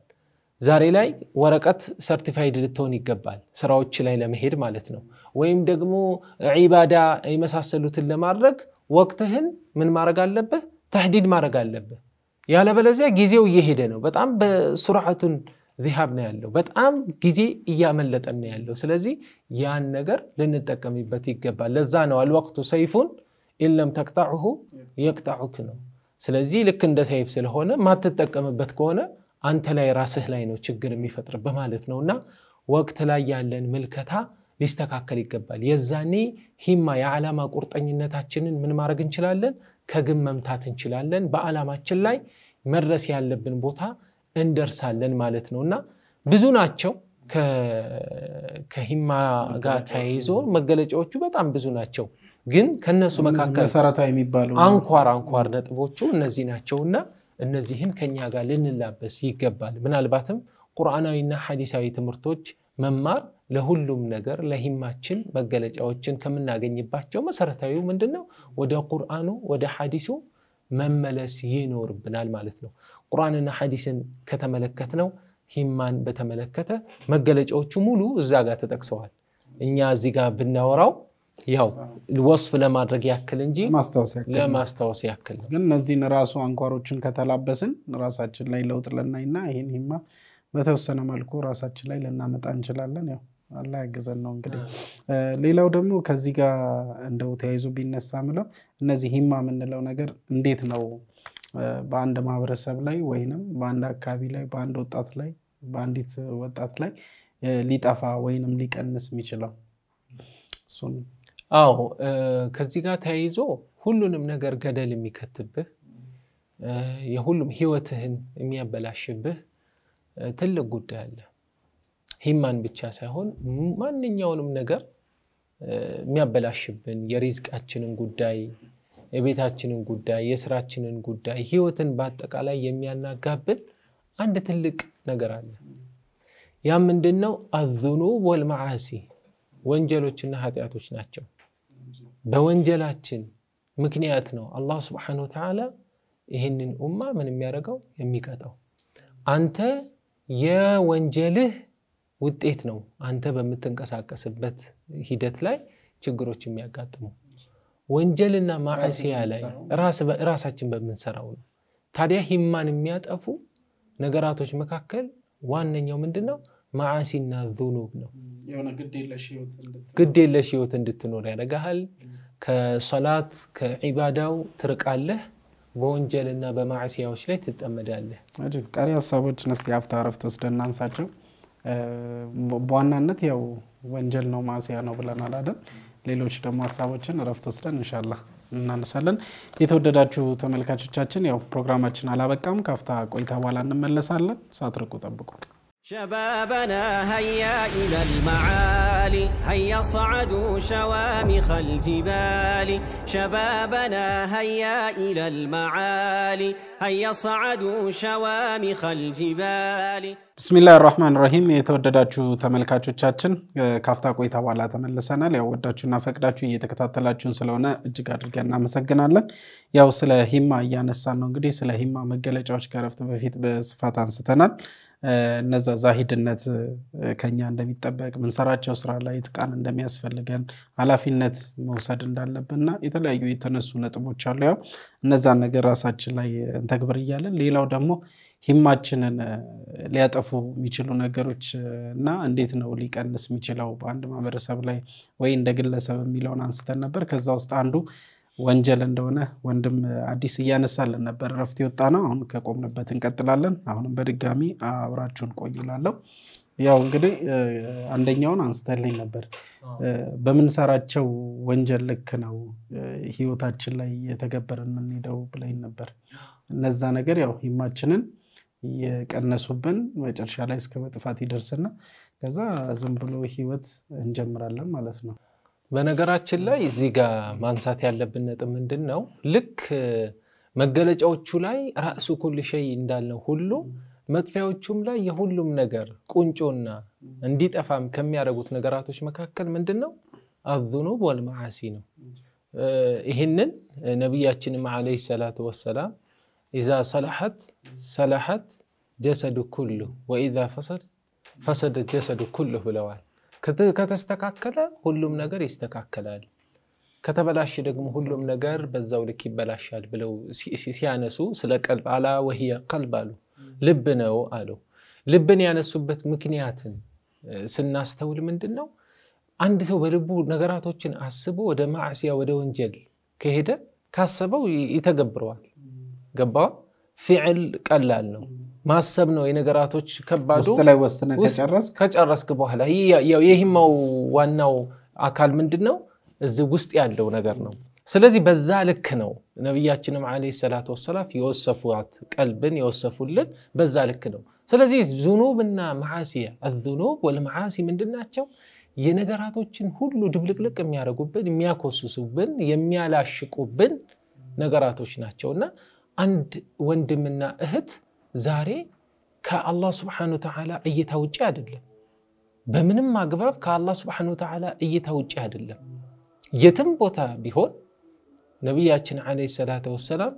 ዛሬ ላይ ወረቀት ሰርቲፋይድ ልትሆን ይገባል፣ ስራዎች ላይ ለመሄድ ማለት ነው። ወይም ደግሞ ዒባዳ የመሳሰሉትን ለማድረግ ወቅትህን ምን ማድረግ አለብህ? ተህዲድ ማድረግ አለብህ። ያለበለዚያ ጊዜው እየሄደ ነው። በጣም በሱርዓቱን ዚሃብ ነው ያለው። በጣም ጊዜ እያመለጠን ነው ያለው። ስለዚህ ያን ነገር ልንጠቀምበት ይገባል። ለዛ ነው አልወቅቱ ሰይፉን ኢለም ተቅጣዑሁ የቅጣዑክ ነው። ስለዚህ ልክ እንደ ሰይፍ ስለሆነ ማትጠቀምበት ከሆነ አንተ ላይ ራስህ ላይ ነው ችግር የሚፈጥር በማለት ነው እና ወቅት ላይ ያለን ምልከታ ሊስተካከል ይገባል። የዛኔ ሂማ የዓላማ ቁርጠኝነታችንን ምን ማድረግ እንችላለን ከግብ መምታት እንችላለን። በዓላማችን ላይ መድረስ ያለብን ቦታ እንደርሳለን ማለት ነው እና ብዙ ናቸው። ከሂማ ጋር ተያይዞ መገለጫዎቹ በጣም ብዙ ናቸው። ግን ከነሱ መካከል መሰረታዊ አንኳር አንኳር ነጥቦቹ እነዚህ እና እነዚህን ከኛ ጋር ልንላበስ ይገባል። ምናልባትም ቁርአናዊና ሐዲሳዊ ትምህርቶች መማር ለሁሉም ነገር ለሂማችን መገለጫዎችን ከምናገኝባቸው መሰረታዊ ምንድን ነው? ወደ ቁርአኑ ወደ ሐዲሱ መመለስ ይኖርብናል ማለት ነው። ቁርአንና ሐዲስን ከተመለከት ነው ሂማን በተመለከተ መገለጫዎቹ ሙሉ እዛ ጋር ተጠቅሰዋል። እኛ እዚህ ጋር ብናወራው ያው ወስፍ ለማድረግ ያክል እንጂ ለማስታወስ ያክል ነው። ግን እነዚህን ራሱ አንኳሮችን ከተላበስን ራሳችን ላይ ለውጥ ልናይና ይህን ሂማ በተወሰነ መልኩ ራሳችን ላይ ልናመጣ እንችላለን ያው አላ ያገዘን ነው እንግዲህ። ሌላው ደግሞ ከዚህ ጋር እንደው ተያይዞ ቢነሳ ምለው እነዚህ ሂማ የምንለው ነገር እንዴት ነው በአንድ ማህበረሰብ ላይ ወይንም በአንድ አካባቢ ላይ በአንድ ወጣት ላይ በአንዲት ወጣት ላይ ሊጠፋ ወይንም ሊቀንስ የሚችለው እሱን። አዎ ከዚህ ጋር ተያይዞ ሁሉንም ነገር ገደል የሚከትብህ የሁሉም ህይወትህን የሚያበላሽብህ ትልቅ ጉዳይ አለ። ሂማን ብቻ ሳይሆን ማንኛውንም ነገር የሚያበላሽብን የሪዝቃችንን ጉዳይ፣ የቤታችንን ጉዳይ፣ የስራችንን ጉዳይ፣ ህይወትን በአጠቃላይ የሚያናጋብን አንድ ትልቅ ነገር አለ። ያ ምንድን ነው? አዙኑብ ወልመዓሲ ወንጀሎችና ኃጢአቶች ናቸው። በወንጀላችን ምክንያት ነው አላህ ስብሓነ ወተዓላ ይህንን ኡማ ምን የሚያደርገው የሚቀጠው አንተ የወንጀልህ ውጤት ነው አንተ በምትንቀሳቀስበት ሂደት ላይ ችግሮች የሚያጋጥሙ። ወንጀልና ማዕሲያ ላይ ራሳችን በምንሰራው ነው። ታዲያ ሂማን የሚያጠፉ ነገራቶች መካከል ዋነኛው ምንድን ነው? ማዓሲና ዙኑብ ነው። ግድ የለሽ ህይወት እንድትኖር ያደርግሃል። ከሰላት ከዒባዳው ትርቃለህ። በወንጀልና በማዕሲያዎች ላይ ትጠመዳለህ። ቀሪ ሀሳቦችን እስቲ አፍታ ረፍት ወስደን እናንሳቸው። በዋናነት ያው ወንጀል ነው ማስያ ነው ብለናል አይደል? ሌሎች ደግሞ ሀሳቦችን እረፍት ወስደን እንሻላ እናነሳለን። የተወደዳችሁ ተመልካቾቻችን ያው ፕሮግራማችን አላበቃም። ካፍታ ቆይታ በኋላ እንመለሳለን። ሳትርቁ ጠብቁ። شبابنا هيا إلى المعالي هيا صعدوا شوامخ الجبال شبابنا هيا إلى المعالي هيا صعدوا شوامخ الجبال بسم الله الرحمن الرحيم የተወደዳችሁ ተመልካቾቻችን ካፍታ ቆይታ በኋላ ተመልሰናል። ያው ወዳችሁና ፈቅዳችሁ እየተከታተላችሁን ስለሆነ እጅግ አድርገን እናመሰግናለን። ያው ስለ ሂማ እያነሳን ነው። እንግዲህ ስለ ሂማ መገለጫዎች ከረፍት በፊት በስፋት አንስተናል። እነዛ ዛሂድነት ከኛ እንደሚጠበቅ ምንሰራቸው ስራ ላይ ትቃን እንደሚያስፈልገን ኃላፊነት መውሰድ እና የተለያዩ የተነሱ ነጥቦች አሉ። ያው እነዛን ነገር ራሳችን ላይ እንተግብር እያለን ሌላው ደግሞ ሂማችንን ሊያጠፉ የሚችሉ ነገሮች እና እንዴት ነው ሊቀንስ የሚችለው በአንድ ማህበረሰብ ላይ ወይ እንደ ግለሰብ የሚለውን አንስተን ነበር። ከዛ ውስጥ አንዱ ወንጀል እንደሆነ ወንድም አዲስ እያነሳልን ነበር። እረፍት የወጣ ነው። አሁን ከቆምንበት እንቀጥላለን። አሁንም በድጋሚ አብራችሁን ቆዩ ያው እንግዲህ አንደኛውን አንስተልኝ ነበር። በምንሰራቸው ወንጀል ልክ ነው ህይወታችን ላይ የተገበረን የምንሄደው ብለኝ ነበር። እነዛ ነገር ያው ህማችንን የቀነሱብን መጨረሻ ላይ እስከ መጥፋት ይደርስና ከዛ ዝም ብሎ ህይወት እንጀምራለን ማለት ነው። በነገራችን ላይ እዚህ ጋር ማንሳት ያለብን ነጥብ ምንድን ነው? ልክ መገለጫዎቹ ላይ ራእሱ ኩል ሸይ እንዳልነው ሁሉ መጥፊያዎቹም ላይ የሁሉም ነገር ቁንጮና እንዲጠፋም ከሚያደርጉት ነገራቶች መካከል ምንድን ነው? አዙኑብ ወልመዓሲ ነው። ይህንን ነቢያችንም ዓለይሂ ሰላቱ ወሰላም ኢዛ ሰላሐት ሰላሐት ጀሰዱ ኩሉ ወኢዛ ፈሰድ ፈሰደ ጀሰዱ ኩሉ ብለዋል። ከተስተካከለ ሁሉም ነገር ይስተካከላል፣ ከተበላሽ ደግሞ ሁሉም ነገር በዛው ልክ ይበላሻል ብለው ሲያነሱ ስለ ቀልብ አላ ወህየ ቀልብ አሉ፣ ልብ ነው አለው። ልብን ያነሱበት ምክንያትን ስናስተውል ምንድን ነው? አንድ ሰው በልቡ ነገራቶችን አስቦ ወደ ማዕስያ ወደ ወንጀል ከሄደ ካሰበው ይተገብረዋል። ገባ ፊዕል ቀላል ነው። ማሰብ ነው የነገራቶች ከባዱ ውስጥ ላይ ወስነ ከጨረስክ በኋላ የሂማው ዋናው አካል ምንድን ነው እዚህ ውስጥ ያለው ነገር ነው ስለዚህ በዛ ልክ ነው ነቢያችንም ዓለይሂ ሰላት ወሰላም የወሰፉት ቀልብን የወሰፉልን በዛ ልክ ነው ስለዚህ ዙኑብና መዓሲያ አዙኑብ ወልመዓሲ ምንድን ናቸው የነገራቶችን ሁሉ ድብልቅልቅ የሚያደርጉብን የሚያኮስሱብን የሚያላሽቁብን ነገራቶች ናቸውና አንድ ወንድምና እህት ዛሬ ከአላህ ስብሓነ ወተዓላ እይታ ውጭ አይደለም። በምንም አግባብ ከአላህ ስብሓነ ወተዓላ እይታ ውጭ አይደለም። የትም ቦታ ቢሆን ነቢያችን ዓለይሂ ሰላቱ ወሰላም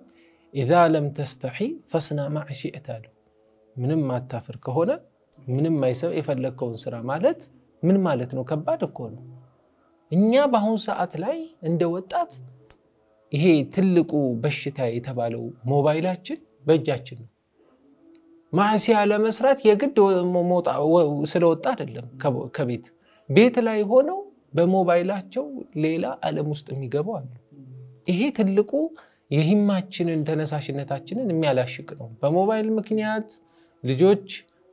ኢዛ ለም ተስተሒ ፈስና ማ አሉ። ምንም ማታፍር ከሆነ ምንም አይሰብ የፈለግከውን ስራ ማለት ምን ማለት ነው? ከባድ እኮ ነው። እኛ በአሁኑ ሰዓት ላይ እንደ ወጣት ይሄ ትልቁ በሽታ የተባለው ሞባይላችን በእጃችን ነው። ማዕሲያ ለመስራት የግድ ስለወጣ አይደለም ከቤት ቤት ላይ ሆነው በሞባይላቸው ሌላ ዓለም ውስጥ የሚገቡ አሉ። ይሄ ትልቁ የሂማችንን ተነሳሽነታችንን የሚያላሽቅ ነው። በሞባይል ምክንያት ልጆች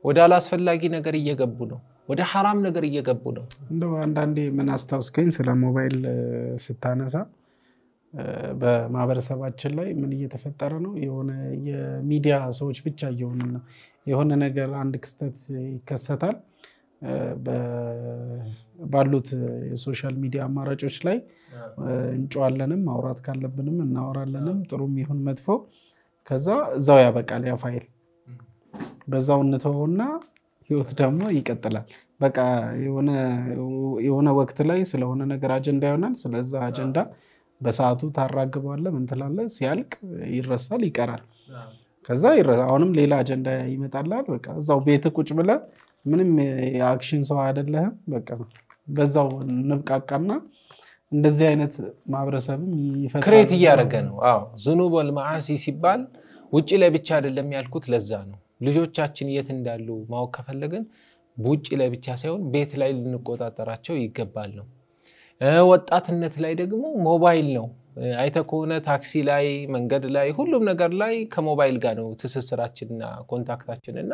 ወደ አላስፈላጊ ነገር እየገቡ ነው፣ ወደ ሐራም ነገር እየገቡ ነው። እንደው አንዳንዴ ምን አስታውስከኝ ስለ ሞባይል ስታነሳ በማህበረሰባችን ላይ ምን እየተፈጠረ ነው? የሆነ የሚዲያ ሰዎች ብቻ እየሆኑ ነው። የሆነ ነገር አንድ ክስተት ይከሰታል። ባሉት የሶሻል ሚዲያ አማራጮች ላይ እንጨዋለንም፣ ማውራት ካለብንም እናወራለንም፣ ጥሩም ይሁን መጥፎ። ከዛ እዛው ያበቃል ያ ፋይል፣ በዛው እንተውና ህይወት ደግሞ ይቀጥላል። በቃ የሆነ ወቅት ላይ ስለሆነ ነገር አጀንዳ ይሆናል። ስለዛ አጀንዳ በሰዓቱ ታራግበዋለ ምን ትላለ፣ ሲያልቅ ይረሳል፣ ይቀራል። ከዛ አሁንም ሌላ አጀንዳ ይመጣላል። በቃ እዛው ቤት ቁጭ ብለ ምንም የአክሽን ሰው አይደለህም። በቃ በዛው ንብቃቃና እንደዚህ አይነት ማህበረሰብም ይፈጥራል። ክሬት እያደረገ ነው። አዎ ዝኑብ ወልመዓሲ ሲባል ውጭ ላይ ብቻ አይደለም ያልኩት ለዛ ነው። ልጆቻችን የት እንዳሉ ማወቅ ከፈለግን ውጭ ላይ ብቻ ሳይሆን ቤት ላይ ልንቆጣጠራቸው ይገባል ነው ወጣትነት ላይ ደግሞ ሞባይል ነው። አይተ ከሆነ ታክሲ ላይ፣ መንገድ ላይ፣ ሁሉም ነገር ላይ ከሞባይል ጋር ነው ትስስራችንና ኮንታክታችን እና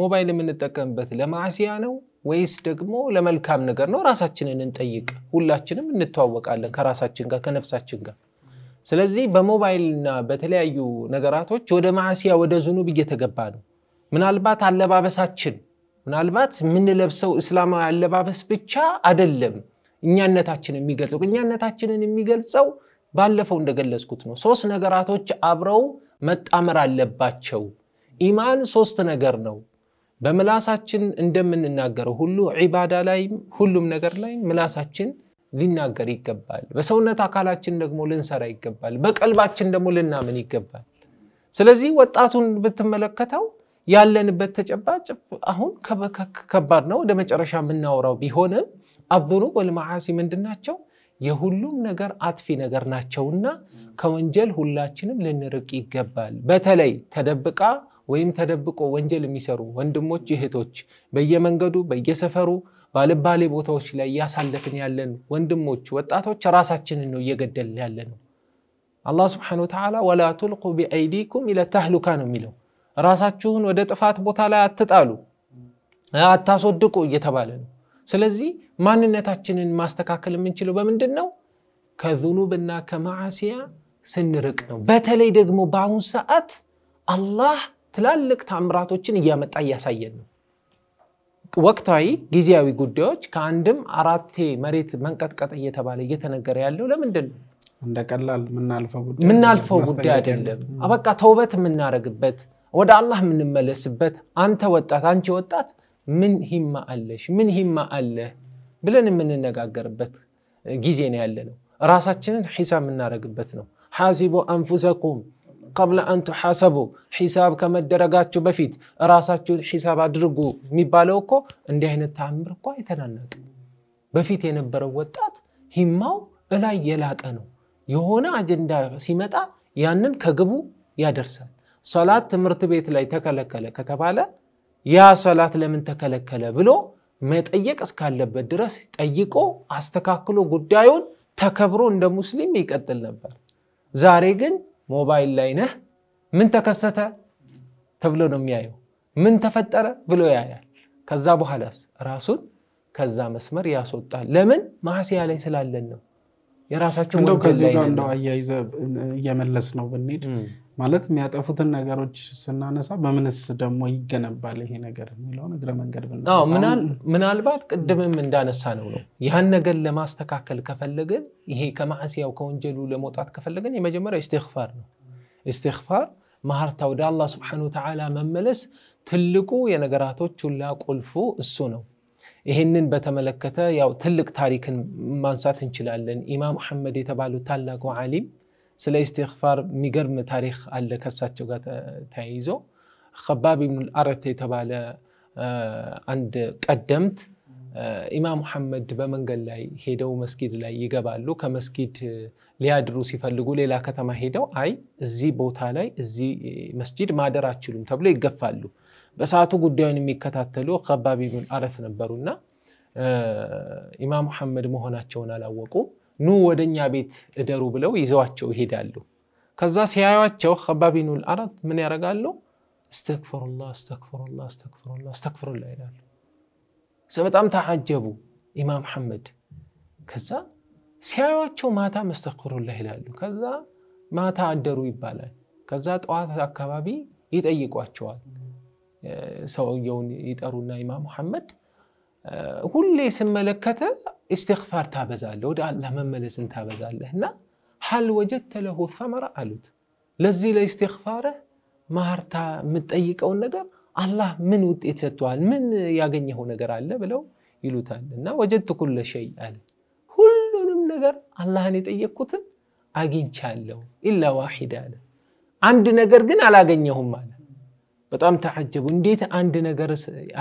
ሞባይል የምንጠቀምበት ለማዕሲያ ነው ወይስ ደግሞ ለመልካም ነገር ነው? ራሳችንን እንጠይቅ። ሁላችንም እንተዋወቃለን ከራሳችን ጋር ከነፍሳችን ጋር። ስለዚህ በሞባይልና በተለያዩ ነገራቶች ወደ ማዕሲያ ወደ ዙኑብ እየተገባ ነው። ምናልባት አለባበሳችን ምናልባት የምንለብሰው እስላማዊ አለባበስ ብቻ አደለም። እኛነታችንን የሚገልጸው እኛነታችንን የሚገልጸው ባለፈው እንደገለጽኩት ነው። ሶስት ነገራቶች አብረው መጣመር አለባቸው። ኢማን ሶስት ነገር ነው። በምላሳችን እንደምንናገረው ሁሉ ዒባዳ ላይ ሁሉም ነገር ላይ ምላሳችን ሊናገር ይገባል። በሰውነት አካላችን ደግሞ ልንሰራ ይገባል። በቀልባችን ደግሞ ልናምን ይገባል። ስለዚህ ወጣቱን ብትመለከተው ያለንበት ተጨባጭ አሁን ከባድ ነው። ወደ መጨረሻ የምናወራው ቢሆንም አዙኑብ ወልመዓሲ ምንድን ናቸው? የሁሉም ነገር አጥፊ ነገር ናቸውና ከወንጀል ሁላችንም ልንርቅ ይገባል። በተለይ ተደብቃ ወይም ተደብቆ ወንጀል የሚሰሩ ወንድሞች እህቶች፣ በየመንገዱ በየሰፈሩ ባልባሌ ቦታዎች ላይ እያሳለፍን ያለን ወንድሞች ወጣቶች ራሳችንን ነው እየገደልን ያለ ነው። አላህ ስብሐነሁ ወተዓላ ወላ ቱልቁ ቢአይዲኩም ኢለ ተህሉካ ነው የሚለው። ራሳችሁን ወደ ጥፋት ቦታ ላይ አትጣሉ፣ አታስወድቁ እየተባለ ነው። ስለዚህ ማንነታችንን ማስተካከል የምንችለው በምንድን ነው? ከዙኑብና ከማዓሲያ ስንርቅ ነው። በተለይ ደግሞ በአሁን ሰዓት አላህ ትላልቅ ታምራቶችን እያመጣ እያሳየን ነው። ወቅታዊ ጊዜያዊ ጉዳዮች ከአንድም አራቴ መሬት መንቀጥቀጥ እየተባለ እየተነገረ ያለው ለምንድን ነው? እንደ ቀላል የምናልፈው ጉዳይ አይደለም። በቃ ተውበት የምናደርግበት ወደ አላህ የምንመለስበት አንተ ወጣት አንቺ ወጣት ምን ሂማ አለሽ፣ ምን ሂማ አለ ብለን የምንነጋገርበት ጊዜ ነው ያለ ነው። ራሳችንን ሒሳብ የምናደርግበት ነው። ሓሲቡ አንፉሰኩም ቀብለ አን ቱሓሰቡ፣ ሒሳብ ከመደረጋችሁ በፊት ራሳችሁን ሒሳብ አድርጉ የሚባለው እኮ እንዲህ አይነት ተአምር እኮ አይተናነቅም። በፊት የነበረው ወጣት ሂማው እላይ የላቀ ነው። የሆነ አጀንዳ ሲመጣ ያንን ከግቡ ያደርሳል። ሶላት ትምህርት ቤት ላይ ተከለከለ ከተባለ ያ ሰላት ለምን ተከለከለ ብሎ መጠየቅ እስካለበት ድረስ ጠይቆ አስተካክሎ ጉዳዩን ተከብሮ እንደ ሙስሊም ይቀጥል ነበር። ዛሬ ግን ሞባይል ላይ ነህ፣ ምን ተከሰተ ተብሎ ነው የሚያየው፣ ምን ተፈጠረ ብሎ ያያል። ከዛ በኋላስ ራሱን ከዛ መስመር ያስወጣል። ለምን? ማስያ ላይ ስላለን ነው። የራሳቸው እንደው ከዚህ ጋር እንደው አያይዘ እየመለስ ነው ብንሄድ ማለት የሚያጠፉትን ነገሮች ስናነሳ በምንስ ደግሞ ይገነባል ይሄ ነገር የሚለውን እግረ መንገድ ምናልባት ቅድምም እንዳነሳ ነው ነው ያን ነገር ለማስተካከል ከፈለግን ይሄ ከማዕስያው ከወንጀሉ ለመውጣት ከፈለግን የመጀመሪያው ኢስቲግፋር ነው። ኢስቲግፋር ማህርታ ወደ አላ ስብሐነ ወተዓላ መመለስ ትልቁ የነገራቶች ሁላ ቁልፉ እሱ ነው። ይህንን በተመለከተ ያው ትልቅ ታሪክን ማንሳት እንችላለን። ኢማም አሕመድ የተባሉ ታላቁ ዓሊም ስለ ኢስቲግፋር የሚገርም ታሪክ አለ። ከሳቸው ጋር ተያይዞ ከባብ ብኑ ልአረት የተባለ አንድ ቀደምት ኢማም ሙሐመድ በመንገድ ላይ ሄደው መስጊድ ላይ ይገባሉ። ከመስጊድ ሊያድሩ ሲፈልጉ ሌላ ከተማ ሄደው አይ እዚህ ቦታ ላይ እዚህ መስጂድ ማደር አችሉም ተብሎ ይገፋሉ። በሰዓቱ ጉዳዩን የሚከታተሉ ከባቢ ብን አረፍ ነበሩና ኢማም ሙሐመድ መሆናቸውን አላወቁ። ኑ ወደኛ ቤት እደሩ ብለው ይዘዋቸው ይሄዳሉ። ከዛ ሲያዩቸው ከባቢኑል አረት ምን ያደርጋሉ? አስተግፍሩላ አስተግፍሩላ አስተግፍሩላ አስተግፍሩላ ይላሉ። በጣም ተዓጀቡ ኢማም ሐመድ። ከዛ ሲያዩቸው ማታ መስተክፍሩላ ይላሉ። ከዛ ማታ አደሩ ይባላል። ከዛ ጠዋት አካባቢ ይጠይቋቸዋል። ሰውየውን ይጠሩና ኢማም ሙሐመድ ሁሌ ስመለከተ ኢስቲግፋር ታበዛለህ፣ ወደ አላህ መመለስን ታበዛለህ እና ሀል ወጀተ ለሁ ሰመራ አሉት። ለዚህ ለኢስቲግፋርህ ማህርታ የምትጠይቀውን ነገር አላህ ምን ውጤት ሰጥተዋል? ምን ያገኘው ነገር አለ ብለው ይሉታል እና ወጀት ኩለ ሸይ አለ ሁሉንም ነገር አላህን የጠየቅኩትን አግኝቻለሁ። ኢላ ዋሂድ አለ አንድ ነገር ግን አላገኘሁም አለ በጣም ተዓጀቡ። እንዴት አንድ ነገር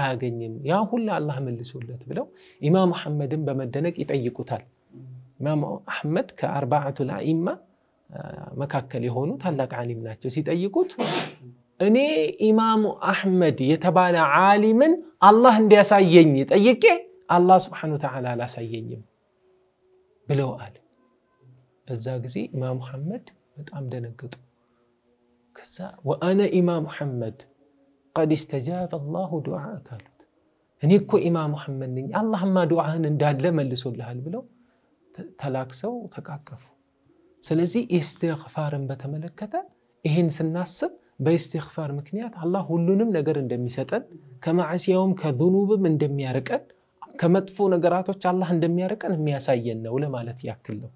አያገኝም? ያ ሁላ አላህ መልሶለት ብለው ኢማም አሐመድን በመደነቅ ይጠይቁታል። ኢማም አሐመድ ከአርባዓቱል አኢማ መካከል የሆኑ ታላቅ ዓሊም ናቸው። ሲጠይቁት እኔ ኢማሙ አሕመድ የተባለ ዓሊምን አላህ እንዲያሳየኝ ጠይቄ አላህ ስብሓነ ወተዓላ አላሳየኝም ብለው አለ። በዛ ጊዜ ኢማም አሕመድ በጣም ደነገጡ። ከዛ ወአነ ኢማም አሕመድ قد استجاب الله دعاء قالت هني كو إمام محمد نيني الله ما دعاء نداد لما اللي سول لها البلو تلاك سو تقاكفو سلزي استغفار بتملكتا إهن سناسب باستغفار مكنيات الله هلونم نقر اندمي ستن كما عس يوم كذنوب من دمي ركن كما تفو نقراتو تش الله اندمي ركن ميا ساينا ولا مالت ياكلو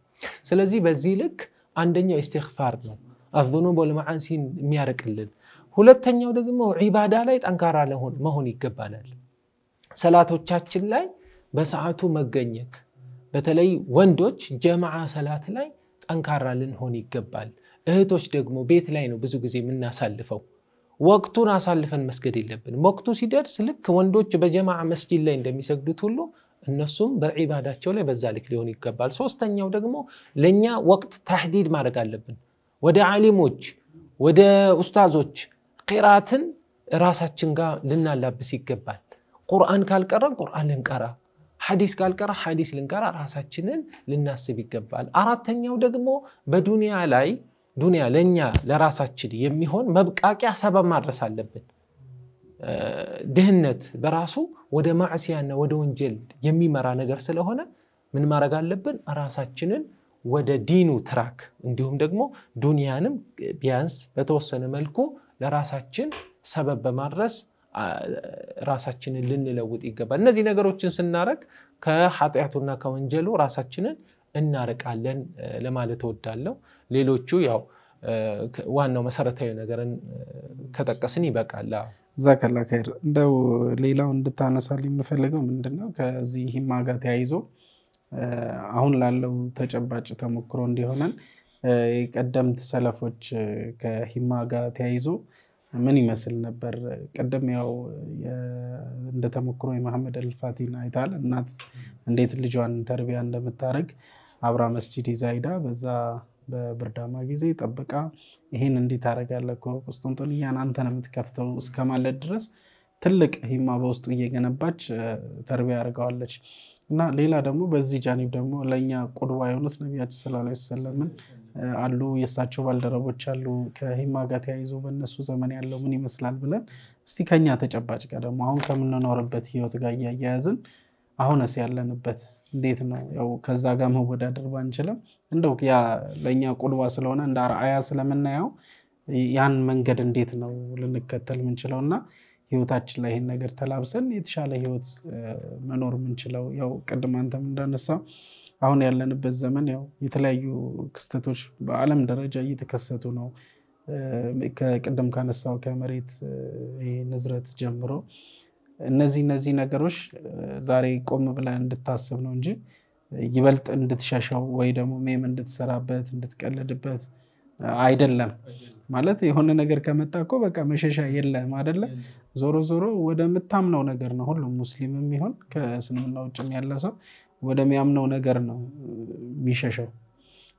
سلزي بزيلك عندنا استغفار نو الذنوب والمعاسي ميا ركن ሁለተኛው ደግሞ ዒባዳ ላይ ጠንካራ መሆን ይገባናል። ሰላቶቻችን ላይ በሰዓቱ መገኘት፣ በተለይ ወንዶች ጀማዓ ሰላት ላይ ጠንካራ ልንሆን ይገባል። እህቶች ደግሞ ቤት ላይ ነው ብዙ ጊዜ የምናሳልፈው። ወቅቱን አሳልፈን መስገድ የለብንም። ወቅቱ ሲደርስ ልክ ወንዶች በጀማዓ መስጂድ ላይ እንደሚሰግዱት ሁሉ እነሱም በዒባዳቸው ላይ በዛ ልክ ሊሆን ይገባል። ሶስተኛው ደግሞ ለእኛ ወቅት ታህዲድ ማድረግ አለብን። ወደ ዓሊሞች ወደ ኡስታዞች ቂራአትን ራሳችን ጋር ልናላብስ ይገባል። ቁርአን ካልቀረን ቁርአን ልንቀራ፣ ሐዲስ ካልቀረ ሐዲስ ልንቀራ፣ ራሳችንን ልናስብ ይገባል። አራተኛው ደግሞ በዱንያ ላይ ዱንያ ለእኛ ለራሳችን የሚሆን መብቃቂያ ሰበብ ማድረስ አለብን። ድህነት በራሱ ወደ ማዕስያና ወደ ወንጀል የሚመራ ነገር ስለሆነ ምን ማድረግ አለብን? ራሳችንን ወደ ዲኑ ትራክ እንዲሁም ደግሞ ዱንያንም ቢያንስ በተወሰነ መልኩ ለራሳችን ሰበብ በማድረስ ራሳችንን ልንለውጥ ይገባል። እነዚህ ነገሮችን ስናረግ ከኃጢአቱና ከወንጀሉ ራሳችንን እናርቃለን ለማለት እወዳለሁ። ሌሎቹ ያው ዋናው መሰረታዊ ነገርን ከጠቀስን ይበቃል። ዛከላ ከይር እንደው ሌላው እንድታነሳልኝ የምፈልገው ምንድነው ከዚህ ማጋ ተያይዞ አሁን ላለው ተጨባጭ ተሞክሮ እንዲሆነን የቀደምት ሰለፎች ከሂማ ጋር ተያይዞ ምን ይመስል ነበር? ቀደም ያው እንደ ተሞክሮ የመሐመድ አልፋቲን አይታል። እናት እንዴት ልጇን ተርቢያ እንደምታደርግ አብራ መስጂድ ይዛ ሂዳ በዛ በብርዳማ ጊዜ ጠብቃ ይሄን እንዲህ ታደርጋለህ እኮ ቁስጥንጥንያን አንተ ነው የምትከፍተው እስከ ማለት ድረስ ትልቅ ሂማ በውስጡ እየገነባች ተርቢያ አድርገዋለች። እና ሌላ ደግሞ በዚህ ጃኒብ ደግሞ ለእኛ ቁድዋ የሆኑት ነቢያችን ሰለላሁ ዐለይሂ ወሰለምን አሉ የእሳቸው ባልደረቦች አሉ ከሂማ ጋር ተያይዞ በእነሱ ዘመን ያለው ምን ይመስላል ብለን እስቲ ከኛ ተጨባጭ ጋር ደግሞ አሁን ከምንኖርበት ህይወት ጋር እያያያዝን አሁንስ ያለንበት እንዴት ነው? ያው ከዛ ጋር መወዳደር ባንችልም እንደው ያ ለእኛ ቁልዋ ስለሆነ እንደ አርአያ ስለምናየው ያን መንገድ እንዴት ነው ልንከተል ምንችለው እና ህይወታችን ላይ ይህን ነገር ተላብሰን የተሻለ ህይወት መኖር የምንችለው ያው ቅድም አንተም እንዳነሳው አሁን ያለንበት ዘመን ያው የተለያዩ ክስተቶች በዓለም ደረጃ እየተከሰቱ ነው። ከቅድም ካነሳው ከመሬት ንዝረት ጀምሮ እነዚህ እነዚህ ነገሮች ዛሬ ቆም ብለን እንድታስብ ነው እንጂ ይበልጥ እንድትሻሻው ወይ ደግሞ ሜም እንድትሰራበት እንድትቀልድበት አይደለም። ማለት የሆነ ነገር ከመጣ እኮ በቃ መሸሻ የለም አደለ? ዞሮ ዞሮ ወደምታምነው ነገር ነው ሁሉም ሙስሊም ይሆን ከእስልምና ውጭም ያለ ሰው ወደሚያምነው ነገር ነው የሚሸሸው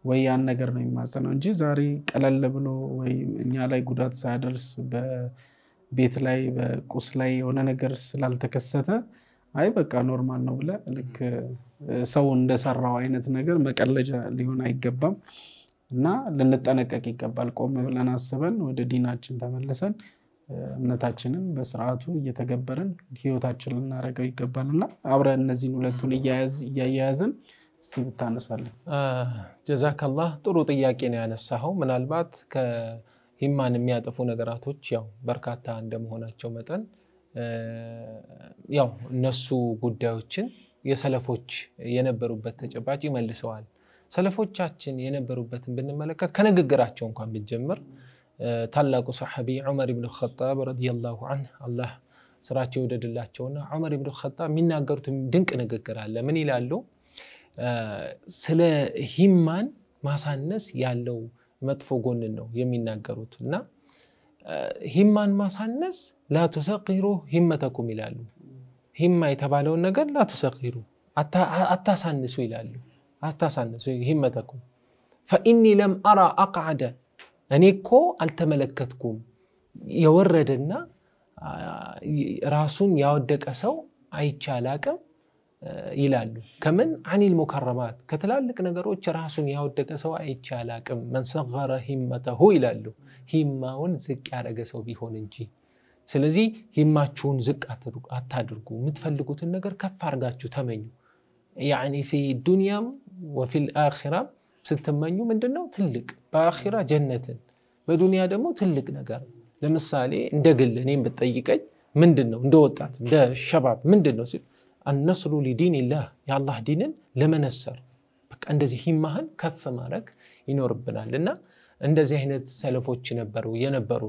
ወይ ያን ነገር ነው የሚማጸነው እንጂ ዛሬ ቀለል ብሎ ወይ እኛ ላይ ጉዳት ሳያደርስ በቤት ላይ በቁስ ላይ የሆነ ነገር ስላልተከሰተ አይ በቃ ኖርማል ነው ብለ ልክ ሰው እንደሰራው አይነት ነገር መቀለጃ ሊሆን አይገባም እና ልንጠነቀቅ ይገባል። ቆም ብለን አስበን ወደ ዲናችን ተመልሰን እምነታችንን በስርዓቱ እየተገበርን ህይወታችን ልናደርገው ይገባልና አብረን እነዚህን ሁለቱን እያያያዝን እስቲ ብታነሳለን። ጀዛከላህ። ጥሩ ጥያቄ ነው ያነሳኸው። ምናልባት ከሂማን የሚያጠፉ ነገራቶች ያው በርካታ እንደመሆናቸው መጠን ያው እነሱ ጉዳዮችን የሰለፎች የነበሩበት ተጨባጭ ይመልሰዋል። ሰለፎቻችን የነበሩበትን ብንመለከት ከንግግራቸው እንኳን ብንጀምር ታላቁ ሰሓቢ ዑመር ብን ከጣብ ረዲየላሁ አንሁ አላህ ስራቸው ይውደድላቸውና ዑመር ብን ከጣብ የሚናገሩት ድንቅ ንግግር አለ። ምን ይላሉ? ስለ ሂማን ማሳነስ ያለው መጥፎ ጎንን ነው የሚናገሩት እና ሂማን ማሳነስ ላቱሰቂሩ ሂመተኩም ይላሉ። ሂማ የተባለውን ነገር ላቱሰቂሩ አታሳንሱ ይላሉ። አታሳንሱ ሂመተኩም ፈኢኒ ለም አራ አቅዓደ እኔ እኮ አልተመለከትኩም። የወረደና ራሱን ያወደቀ ሰው አይቻል አቅም ይላሉ። ከምን አኒል ሙከረማት ከትላልቅ ነገሮች ራሱን ያወደቀ ሰው አይቻል አቅም መንሰገረ ሂመተሁ ይላሉ። ሂማውን ዝቅ ያደረገ ሰው ቢሆን እንጂ። ስለዚህ ሂማችሁን ዝቅ አታድርጉ። የምትፈልጉትን ነገር ከፍ አድርጋችሁ ተመኙ። ያኒ ፊ ዱንያም ወፊል አኺራም ስትመኙ ምንድን ነው? ትልቅ በአኺራ ጀነትን፣ በዱንያ ደግሞ ትልቅ ነገር። ለምሳሌ እንደ ግል እኔም ብጠይቀኝ ምንድን ነው እንደ ወጣት እንደ ሸባብ ምንድን ነው አነስሩ ሊዲንላህ የአላህ ዲንን ለመነሰር በቃ እንደዚህ ሂማህን ከፍ ማድረግ ይኖርብናል። እና እንደዚህ አይነት ሰለፎች ነበሩ የነበሩ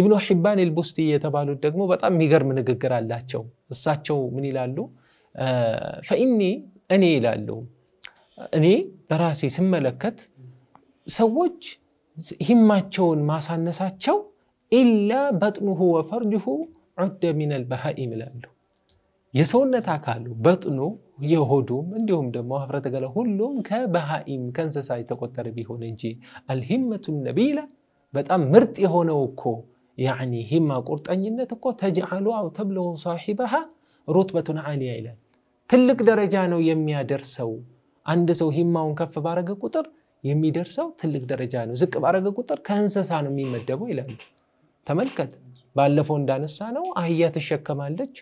ኢብኑ ሒባን ልቡስቲ የተባሉት ደግሞ በጣም የሚገርም ንግግር አላቸው። እሳቸው ምን ይላሉ? ፈኢኒ እኔ ይላሉ እኔ በራሴ ስመለከት ሰዎች ሂማቸውን ማሳነሳቸው ኢላ በጥኑሁ ወፈርጅሁ ዑደ ሚነል በሃኢም ይላሉ። የሰውነት አካሉ በጥኑ የሆዱም እንዲሁም ደግሞ ሀፍረተ ሁሉም ከበሃኢም ከእንስሳ የተቆጠረ ቢሆን እንጂ አልሂመቱ ነቢላ በጣም ምርጥ የሆነው እኮ ያኒ ሂማ ቁርጠኝነት እኮ ተጅዓሉ አው ተብለሁ ሳሒበሃ ሩትበቱን ዓሊያ ይላል። ትልቅ ደረጃ ነው የሚያደርሰው አንድ ሰው ሂማውን ከፍ ባረገ ቁጥር የሚደርሰው ትልቅ ደረጃ ነው፣ ዝቅ ባረገ ቁጥር ከእንስሳ ነው የሚመደበው ይላሉ። ተመልከት፣ ባለፈው እንዳነሳ ነው አህያ ትሸከማለች።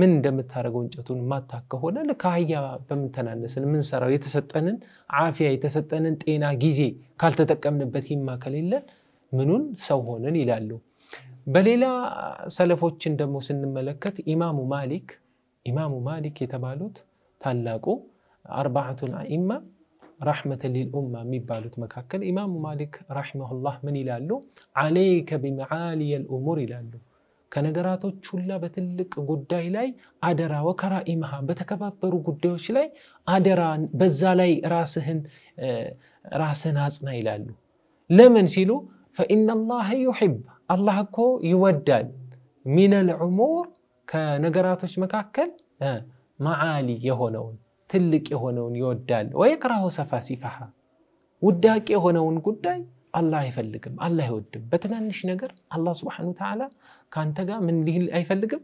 ምን እንደምታደርገው እንጨቱን ማታ ከሆነ ልክ አህያ በምንተናነስን ምንሰራው የተሰጠንን አፊያ የተሰጠንን ጤና ጊዜ ካልተጠቀምንበት ሂማ ከሌለን ምኑን ሰው ሆንን ይላሉ። በሌላ ሰለፎችን ደግሞ ስንመለከት ኢማሙ ማሊክ ኢማሙ ማሊክ የተባሉት ታላቁ أربعة أئمة رحمة للأمة ميبالوت مكاكل إمام مالك رحمه الله من إلالو عليك بمعالي الأمور إلالو كنجراتو تشولا بتلك قداي لاي أدرا وكرا إمها بتكباب برو قدوش لاي أدرا بزالي راسهن راسهن هزنا إلالو لمن شيلو فإن الله يحب الله كو يودان من العمور كنجراتوش مكاكل معالي يهونون ትልቅ የሆነውን ይወዳል። ወየክረሁ ሰፋሲፈሃ ውዳቂ የሆነውን ጉዳይ አላ አይፈልግም፣ አላህ አይወድም። በትናንሽ ነገር አላ ስብሐነሁ ወተዓላ ከአንተ ጋር ምን ሊል አይፈልግም፣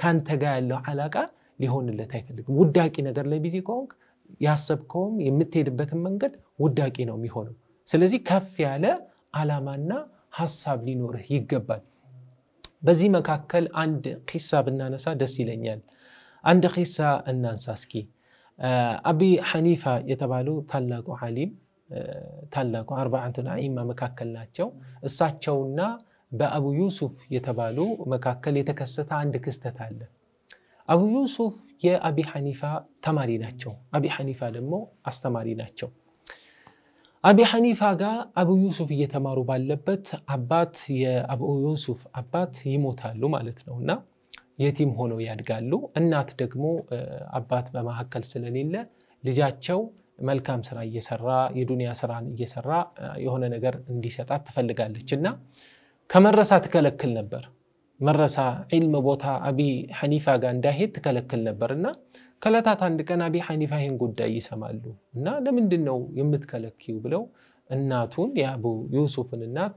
ከአንተ ጋር ያለው አላቃ ሊሆንለት አይፈልግም። ውዳቂ ነገር ላይ ቢዚ ከሆንክ ያሰብከውም የምትሄድበትን መንገድ ውዳቂ ነው የሚሆነው። ስለዚህ ከፍ ያለ አላማና ሀሳብ ሊኖርህ ይገባል። በዚህ መካከል አንድ ኪሳ ብናነሳ ደስ ይለኛል። አንድ ኪሳ እናንሳ እስኪ። አቢ ሐኒፋ የተባሉ ታላቁ ሀሊም ታላቁ አርባዓቱል አኢማ መካከል ናቸው። እሳቸውና በአቡ ዩሱፍ የተባሉ መካከል የተከሰተ አንድ ክስተት አለ። አቡ ዩሱፍ የአቢ ሐኒፋ ተማሪ ናቸው። አቢ ሐኒፋ ደግሞ አስተማሪ ናቸው። አቢ ሐኒፋ ጋር አቡ ዩሱፍ እየተማሩ ባለበት አባት የአቡ ዩሱፍ አባት ይሞታሉ ማለት ነውና የቲም ሆነው ያድጋሉ። እናት ደግሞ አባት በመካከል ስለሌለ ልጃቸው መልካም ስራ እየሰራ የዱንያ ስራን እየሰራ የሆነ ነገር እንዲሰጣት ትፈልጋለች እና ከመረሳ ትከለክል ነበር። መረሳ ዒልም ቦታ አቢ ሐኒፋ ጋር እንዳሄድ ትከለክል ነበር እና ከለታት አንድ ቀን አቢ ሐኒፋ ይህን ጉዳይ ይሰማሉ እና ለምንድን ነው የምትከለኪው ብለው እናቱን የአቡ ዩሱፍን እናት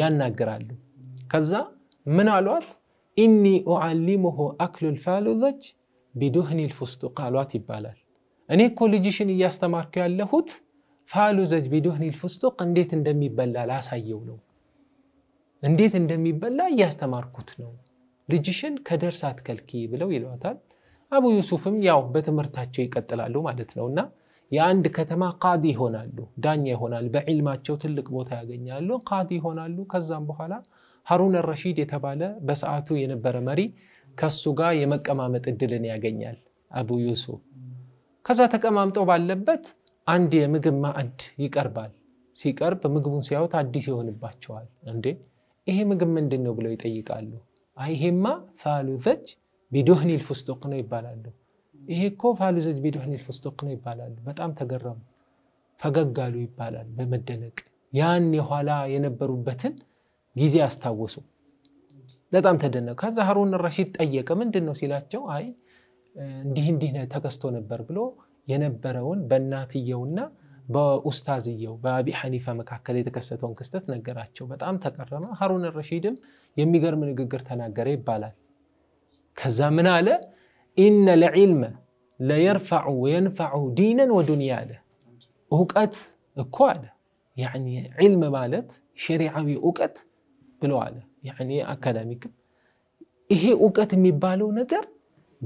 ያናግራሉ። ከዛ ምን አሏት? ኢኒ ኡዓሊሙሁ አክሉል ፋሉዘች ቢዱህኒል ፉስጡቃሏት ይባላል። እኔ እኮ ልጅሽን እያስተማርኩ ያለሁት ፋሉዘጅ ቢዱህኒል ፉስጡቅ እንዴት እንደሚበላ ላሳየው ነው። እንዴት እንደሚበላ እያስተማርኩት ነው። ልጅሽን ከደርስ አትከልኪ ብለው ይለዋታል። አቡ ዩሱፍም ያው በትምህርታቸው ይቀጥላሉ ማለት ነው እና የአንድ ከተማ ቃዲ ይሆናሉ፣ ዳኛ ይሆናል። በዕልማቸው ትልቅ ቦታ ያገኛሉ፣ ቃዲ ይሆናሉ። ከዛም በኋላ ሀሩን ረሺድ የተባለ በሰዓቱ የነበረ መሪ ከሱ ጋር የመቀማመጥ እድልን ያገኛል አቡ ዩሱፍ። ከዛ ተቀማምጠው ባለበት አንድ የምግብ ማዕድ ይቀርባል። ሲቀርብ ምግቡን ሲያዩት አዲስ ይሆንባቸዋል። እንዴ ይሄ ምግብ ምንድን ነው ብለው ይጠይቃሉ። አይ ይሄማ ፋሉዘጅ ቢዶህኒል ፉስጡቅ ነው ይባላሉ። ይሄ እኮ ፋሉዘጅ ቢዶህኒል ፉስጡቅ ነው ይባላሉ። በጣም ተገረሙ፣ ፈገግ አሉ ይባላል በመደነቅ ያን የኋላ የነበሩበትን ጊዜ አስታወሱ። በጣም ተደነቁ። ከዛ ሀሩን ረሺድ ጠየቀ፣ ምንድን ነው ሲላቸው፣ አይ እንዲህ እንዲህ ተከስቶ ነበር ብሎ የነበረውን በእናትየውና በኡስታዝየው በአቢ ሐኒፋ መካከል የተከሰተውን ክስተት ነገራቸው። በጣም ተቀረመ። ሀሩን ረሺድም የሚገርም ንግግር ተናገረ ይባላል። ከዛ ምን አለ? ኢነ ለዒልመ ለየርፋዑ ወየንፈዑ ዲነን ወዱንያ አለ። እውቀት እኮ አለ ያኒ ማለት ሸሪዓዊ እውቀት ብሎ አለ አካዳሚክም ይሄ እውቀት የሚባለው ነገር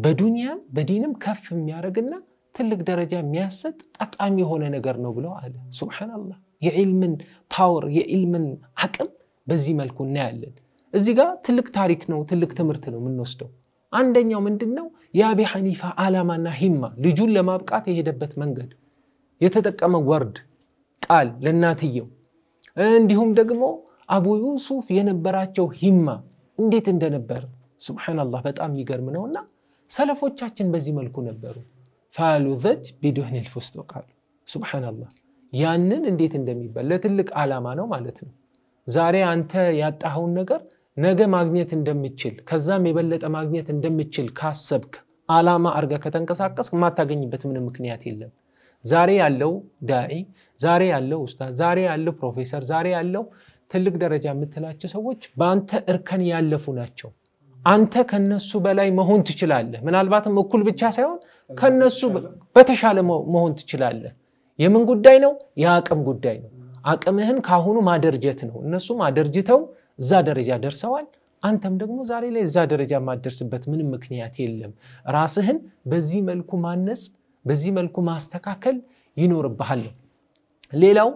በዱንያም በዲንም ከፍ የሚያደርግና ትልቅ ደረጃ የሚያሰጥ ጠቃሚ የሆነ ነገር ነው ብለው አለ። ሱብሓነላህ የዒልምን ፓወር የዒልምን አቅም በዚህ መልኩ እናያለን። እዚህ ጋ ትልቅ ታሪክ ነው፣ ትልቅ ትምህርት ነው የምንወስደው። አንደኛው ምንድን ነው የአቢ ሐኒፋ ዓላማና ሂማ፣ ልጁን ለማብቃት የሄደበት መንገድ፣ የተጠቀመ ወርድ ቃል ለእናትየው እንዲሁም ደግሞ አቡ ዩሱፍ የነበራቸው ሂማ እንዴት እንደነበር ሱብሓነላህ በጣም ይገርም ነውና ሰለፎቻችን በዚህ መልኩ ነበሩ። ፋሉ ዘጅ ቢድህን ልፍስጦ ቃሉ ሱብሓነላህ ያንን እንዴት እንደሚባል ለትልቅ ዓላማ ነው ማለት ነው። ዛሬ አንተ ያጣኸውን ነገር ነገ ማግኘት እንደምችል ከዛም የበለጠ ማግኘት እንደምችል ካሰብክ ዓላማ አርገ ከተንቀሳቀስ የማታገኝበት ምንም ምክንያት የለም። ዛሬ ያለው ዳዒ፣ ዛሬ ያለው ኡስታዝ፣ ዛሬ ያለው ፕሮፌሰር፣ ዛሬ ያለው ትልቅ ደረጃ የምትላቸው ሰዎች በአንተ እርከን ያለፉ ናቸው። አንተ ከነሱ በላይ መሆን ትችላለህ። ምናልባትም እኩል ብቻ ሳይሆን ከነሱ በተሻለ መሆን ትችላለህ። የምን ጉዳይ ነው? የአቅም ጉዳይ ነው። አቅምህን ከአሁኑ ማደርጀት ነው። እነሱም አደርጅተው እዛ ደረጃ ደርሰዋል። አንተም ደግሞ ዛሬ ላይ እዛ ደረጃ የማደርስበት ምንም ምክንያት የለም። ራስህን በዚህ መልኩ ማነጽ፣ በዚህ መልኩ ማስተካከል ይኖርብሃል። ሌላው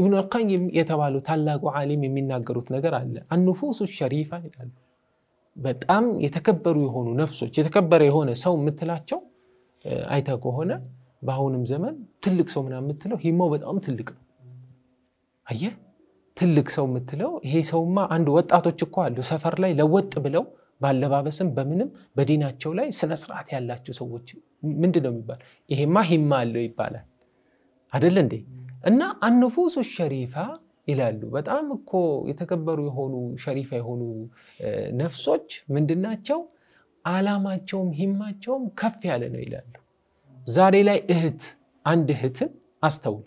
ኢብኑል ቀይም የተባሉ ታላቁ ዓሊም የሚናገሩት ነገር አለ። አኑፉሱ ሸሪፋ ይላሉ። በጣም የተከበሩ የሆኑ ነፍሶች፣ የተከበረ የሆነ ሰው የምትላቸው አይተ ከሆነ በአሁንም ዘመን ትልቅ ሰው ምናምን የምትለው ሂማው በጣም ትልቅ ነው። አየህ፣ ትልቅ ሰው የምትለው ይሄ ሰውማ አንድ ወጣቶች እኮ አሉ ሰፈር ላይ ለወጥ ብለው ባለባበስም በምንም በዲናቸው ላይ ስነስርዓት ያላቸው ሰዎች ምንድን ነው የሚባል? ይሄማ ሂማ አለው ይባላል አደለ እንዴ? እና አነፉሱ ሸሪፋ ይላሉ። በጣም እኮ የተከበሩ የሆኑ ሸሪፋ የሆኑ ነፍሶች ምንድናቸው? አላማቸውም ሂማቸውም ከፍ ያለ ነው ይላሉ። ዛሬ ላይ እህት አንድ እህትን አስተውል።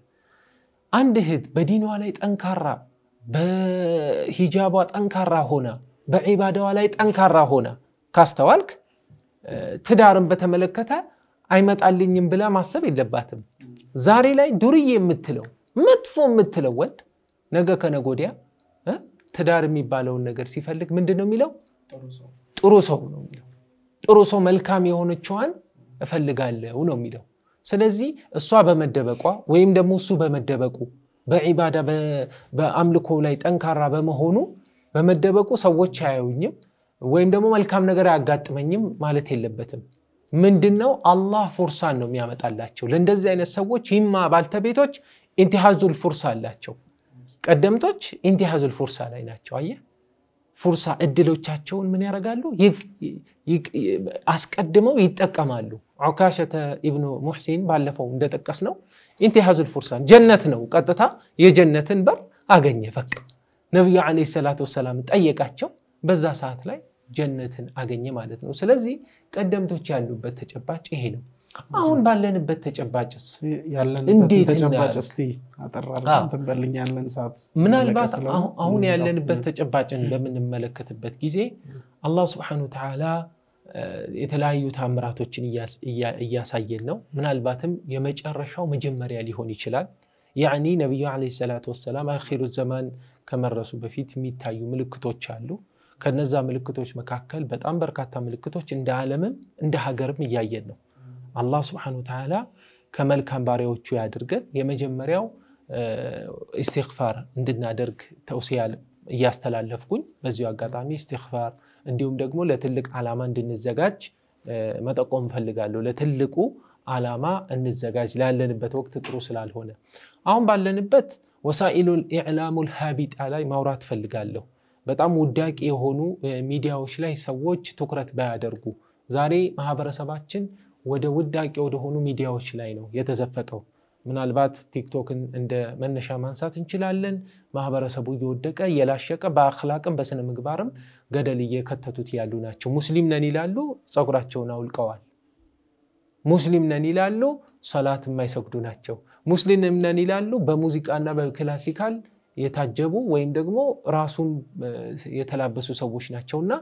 አንድ እህት በዲኗ ላይ ጠንካራ፣ በሂጃቧ ጠንካራ ሆና፣ በዒባዳዋ ላይ ጠንካራ ሆና ካስተዋልክ ትዳርን በተመለከተ አይመጣልኝም ብላ ማሰብ የለባትም። ዛሬ ላይ ዱርዬ የምትለው መጥፎ የምትለው ወንድ ነገ ከነጎዲያ ትዳር የሚባለውን ነገር ሲፈልግ ምንድን ነው የሚለው? ጥሩ ሰው ነው የሚለው። ጥሩ ሰው መልካም የሆነችዋን እፈልጋለው ነው የሚለው። ስለዚህ እሷ በመደበቋ ወይም ደግሞ እሱ በመደበቁ በዒባዳ በአምልኮ ላይ ጠንካራ በመሆኑ በመደበቁ ሰዎች አያዩኝም ወይም ደግሞ መልካም ነገር አያጋጥመኝም ማለት የለበትም። ምንድን ነው አላህ ፉርሳን ነው የሚያመጣላቸው። ለእንደዚህ አይነት ሰዎች ይማ ባልተቤቶች ኢንቲሃዙል ፉርሳ አላቸው። ቀደምቶች ኢንቲሃዙል ፉርሳ ላይ ናቸው። አየ ፉርሳ እድሎቻቸውን ምን ያደርጋሉ? አስቀድመው ይጠቀማሉ። ዑካሸተ ኢብኑ ሙሕሲን ባለፈው እንደጠቀስ ነው ኢንቲሃዙል ፉርሳን ጀነት ነው ቀጥታ የጀነትን በር አገኘ። በቃ ነቢዩ ዓለይሂ ሰላቱ ወሰላም ጠየቃቸው በዛ ሰዓት ላይ ጀነትን አገኘ ማለት ነው። ስለዚህ ቀደምቶች ያሉበት ተጨባጭ ይሄ ነው። አሁን ባለንበት ተጨባጭ ምናልባት አሁን ያለንበት ተጨባጭን በምንመለከትበት ጊዜ አላህ ስብሐነ ወተዓላ የተለያዩ ታምራቶችን እያሳየን ነው። ምናልባትም የመጨረሻው መጀመሪያ ሊሆን ይችላል። ያኒ ነቢዩ ዓለይሂ ሰላቱ ወሰላም አኺሩ ዘማን ከመረሱ በፊት የሚታዩ ምልክቶች አሉ። ከነዛ ምልክቶች መካከል በጣም በርካታ ምልክቶች እንደ ዓለምም እንደ ሀገርም እያየን ነው። አላህ ስብሐነሁ ወተዓላ ከመልካም ባሪያዎቹ ያድርገን። የመጀመሪያው ኢስቲግፋር እንድናደርግ ተውሲያ እያስተላለፍኩኝ በዚሁ አጋጣሚ ኢስቲግፋር እንዲሁም ደግሞ ለትልቅ ዓላማ እንድንዘጋጅ መጠቆም እፈልጋለሁ። ለትልቁ ዓላማ እንዘጋጅ፣ ላለንበት ወቅት ጥሩ ስላልሆነ። አሁን ባለንበት ወሳኢሉል ኢዕላሙል ሀቢጣ ላይ ማውራት እፈልጋለሁ። በጣም ውዳቂ የሆኑ ሚዲያዎች ላይ ሰዎች ትኩረት ባያደርጉ፣ ዛሬ ማህበረሰባችን ወደ ውዳቂ ወደሆኑ ሚዲያዎች ላይ ነው የተዘፈቀው። ምናልባት ቲክቶክን እንደ መነሻ ማንሳት እንችላለን። ማህበረሰቡ እየወደቀ እየላሸቀ በአክላቅም በስነ ምግባርም ገደል እየከተቱት ያሉ ናቸው። ሙስሊም ነን ይላሉ፣ ጸጉራቸውን አውልቀዋል። ሙስሊም ነን ይላሉ፣ ሰላት የማይሰግዱ ናቸው። ሙስሊም ነን ይላሉ፣ በሙዚቃና በክላሲካል የታጀቡ ወይም ደግሞ ራሱን የተላበሱ ሰዎች ናቸውና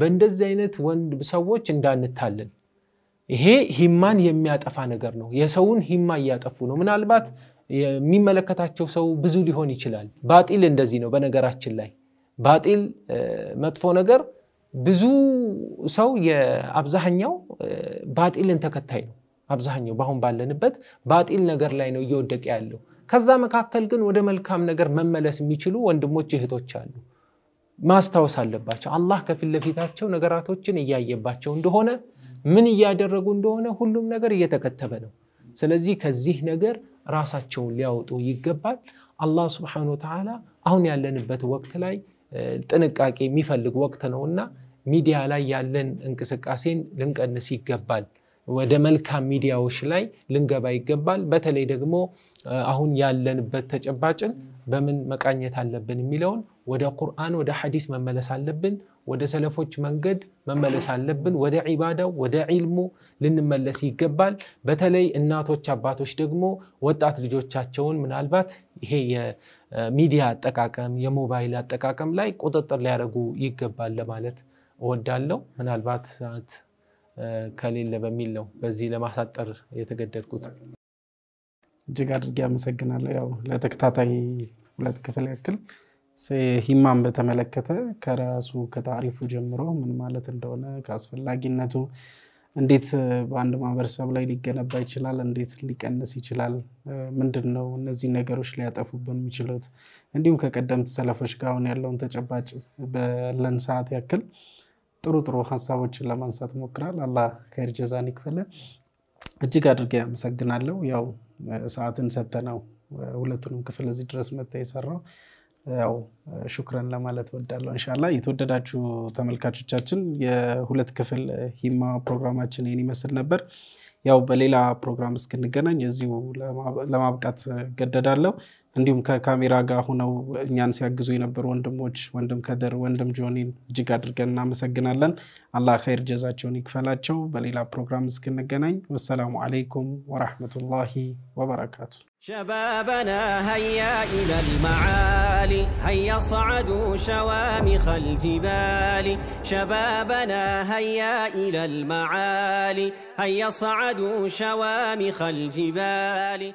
በእንደዚህ አይነት ወንድ ሰዎች እንዳንታለን። ይሄ ሂማን የሚያጠፋ ነገር ነው። የሰውን ሂማ እያጠፉ ነው። ምናልባት የሚመለከታቸው ሰው ብዙ ሊሆን ይችላል። ባጢል እንደዚህ ነው። በነገራችን ላይ ባጢል መጥፎ ነገር ብዙ ሰው የአብዛኛው ባጢልን ተከታይ ነው። አብዛኛው በአሁን ባለንበት ባጢል ነገር ላይ ነው እየወደቀ ያለው። ከዛ መካከል ግን ወደ መልካም ነገር መመለስ የሚችሉ ወንድሞች እህቶች አሉ። ማስታወስ አለባቸው። አላህ ከፊት ለፊታቸው ነገራቶችን እያየባቸው እንደሆነ ምን እያደረጉ እንደሆነ ሁሉም ነገር እየተከተበ ነው። ስለዚህ ከዚህ ነገር ራሳቸውን ሊያወጡ ይገባል። አላህ ስብሐነ ወተዓላ አሁን ያለንበት ወቅት ላይ ጥንቃቄ የሚፈልግ ወቅት ነው እና ሚዲያ ላይ ያለን እንቅስቃሴን ልንቀንስ ይገባል። ወደ መልካም ሚዲያዎች ላይ ልንገባ ይገባል። በተለይ ደግሞ አሁን ያለንበት ተጨባጭን በምን መቃኘት አለብን የሚለውን ወደ ቁርአን ወደ ሐዲስ መመለስ አለብን። ወደ ሰለፎች መንገድ መመለስ አለብን። ወደ ዒባዳው ወደ ዒልሙ ልንመለስ ይገባል። በተለይ እናቶች፣ አባቶች ደግሞ ወጣት ልጆቻቸውን ምናልባት ይሄ የሚዲያ አጠቃቀም የሞባይል አጠቃቀም ላይ ቁጥጥር ሊያደርጉ ይገባል ለማለት እወዳለሁ። ምናልባት ሰዓት ከሌለ በሚል ነው በዚህ ለማሳጠር የተገደድኩት። እጅግ አድርጌ አመሰግናለሁ። ያው ለተከታታይ ሁለት ክፍል ያክል ሂማን በተመለከተ ከራሱ ከታሪፉ ጀምሮ ምን ማለት እንደሆነ ከአስፈላጊነቱ፣ እንዴት በአንድ ማህበረሰብ ላይ ሊገነባ ይችላል፣ እንዴት ሊቀንስ ይችላል፣ ምንድን ነው እነዚህ ነገሮች ሊያጠፉብን የሚችሉት፣ እንዲሁም ከቀደምት ሰለፎች ጋር አሁን ያለውን ተጨባጭ በለን ሰዓት ያክል ጥሩ ጥሩ ሀሳቦችን ለማንሳት ሞክራል። አላህ ከይር ጀዛን ይክፈለ። እጅግ አድርጌ አመሰግናለሁ ያው ሰዓትን ነው ሁለቱንም ክፍል እዚህ ድረስ መታ የሰራው ያው ሹክረን ለማለት ወዳለው እንሻላ። የተወደዳችሁ ተመልካቾቻችን የሁለት ክፍል ሂማ ፕሮግራማችን ይህን ይመስል ነበር። ያው በሌላ ፕሮግራም እስክንገናኝ እዚሁ ለማብቃት ገደዳለሁ። እንዲሁም ከካሜራ ጋር ሆነው እኛን ሲያግዙ የነበሩ ወንድሞች ወንድም ከድር፣ ወንድም ጆኒን እጅግ አድርገን እናመሰግናለን። አላህ ኸይር ጀዛቸውን ይክፈላቸው። በሌላ ፕሮግራም እስክንገናኝ ወሰላሙ አለይኩም ወራህመቱላሂ ወበረካቱ። شبابنا هيا إلى المعالي هيا صعدوا شوامخ الجبال شبابنا هيا إلى المعالي هيا صعدوا شوامخ الجبال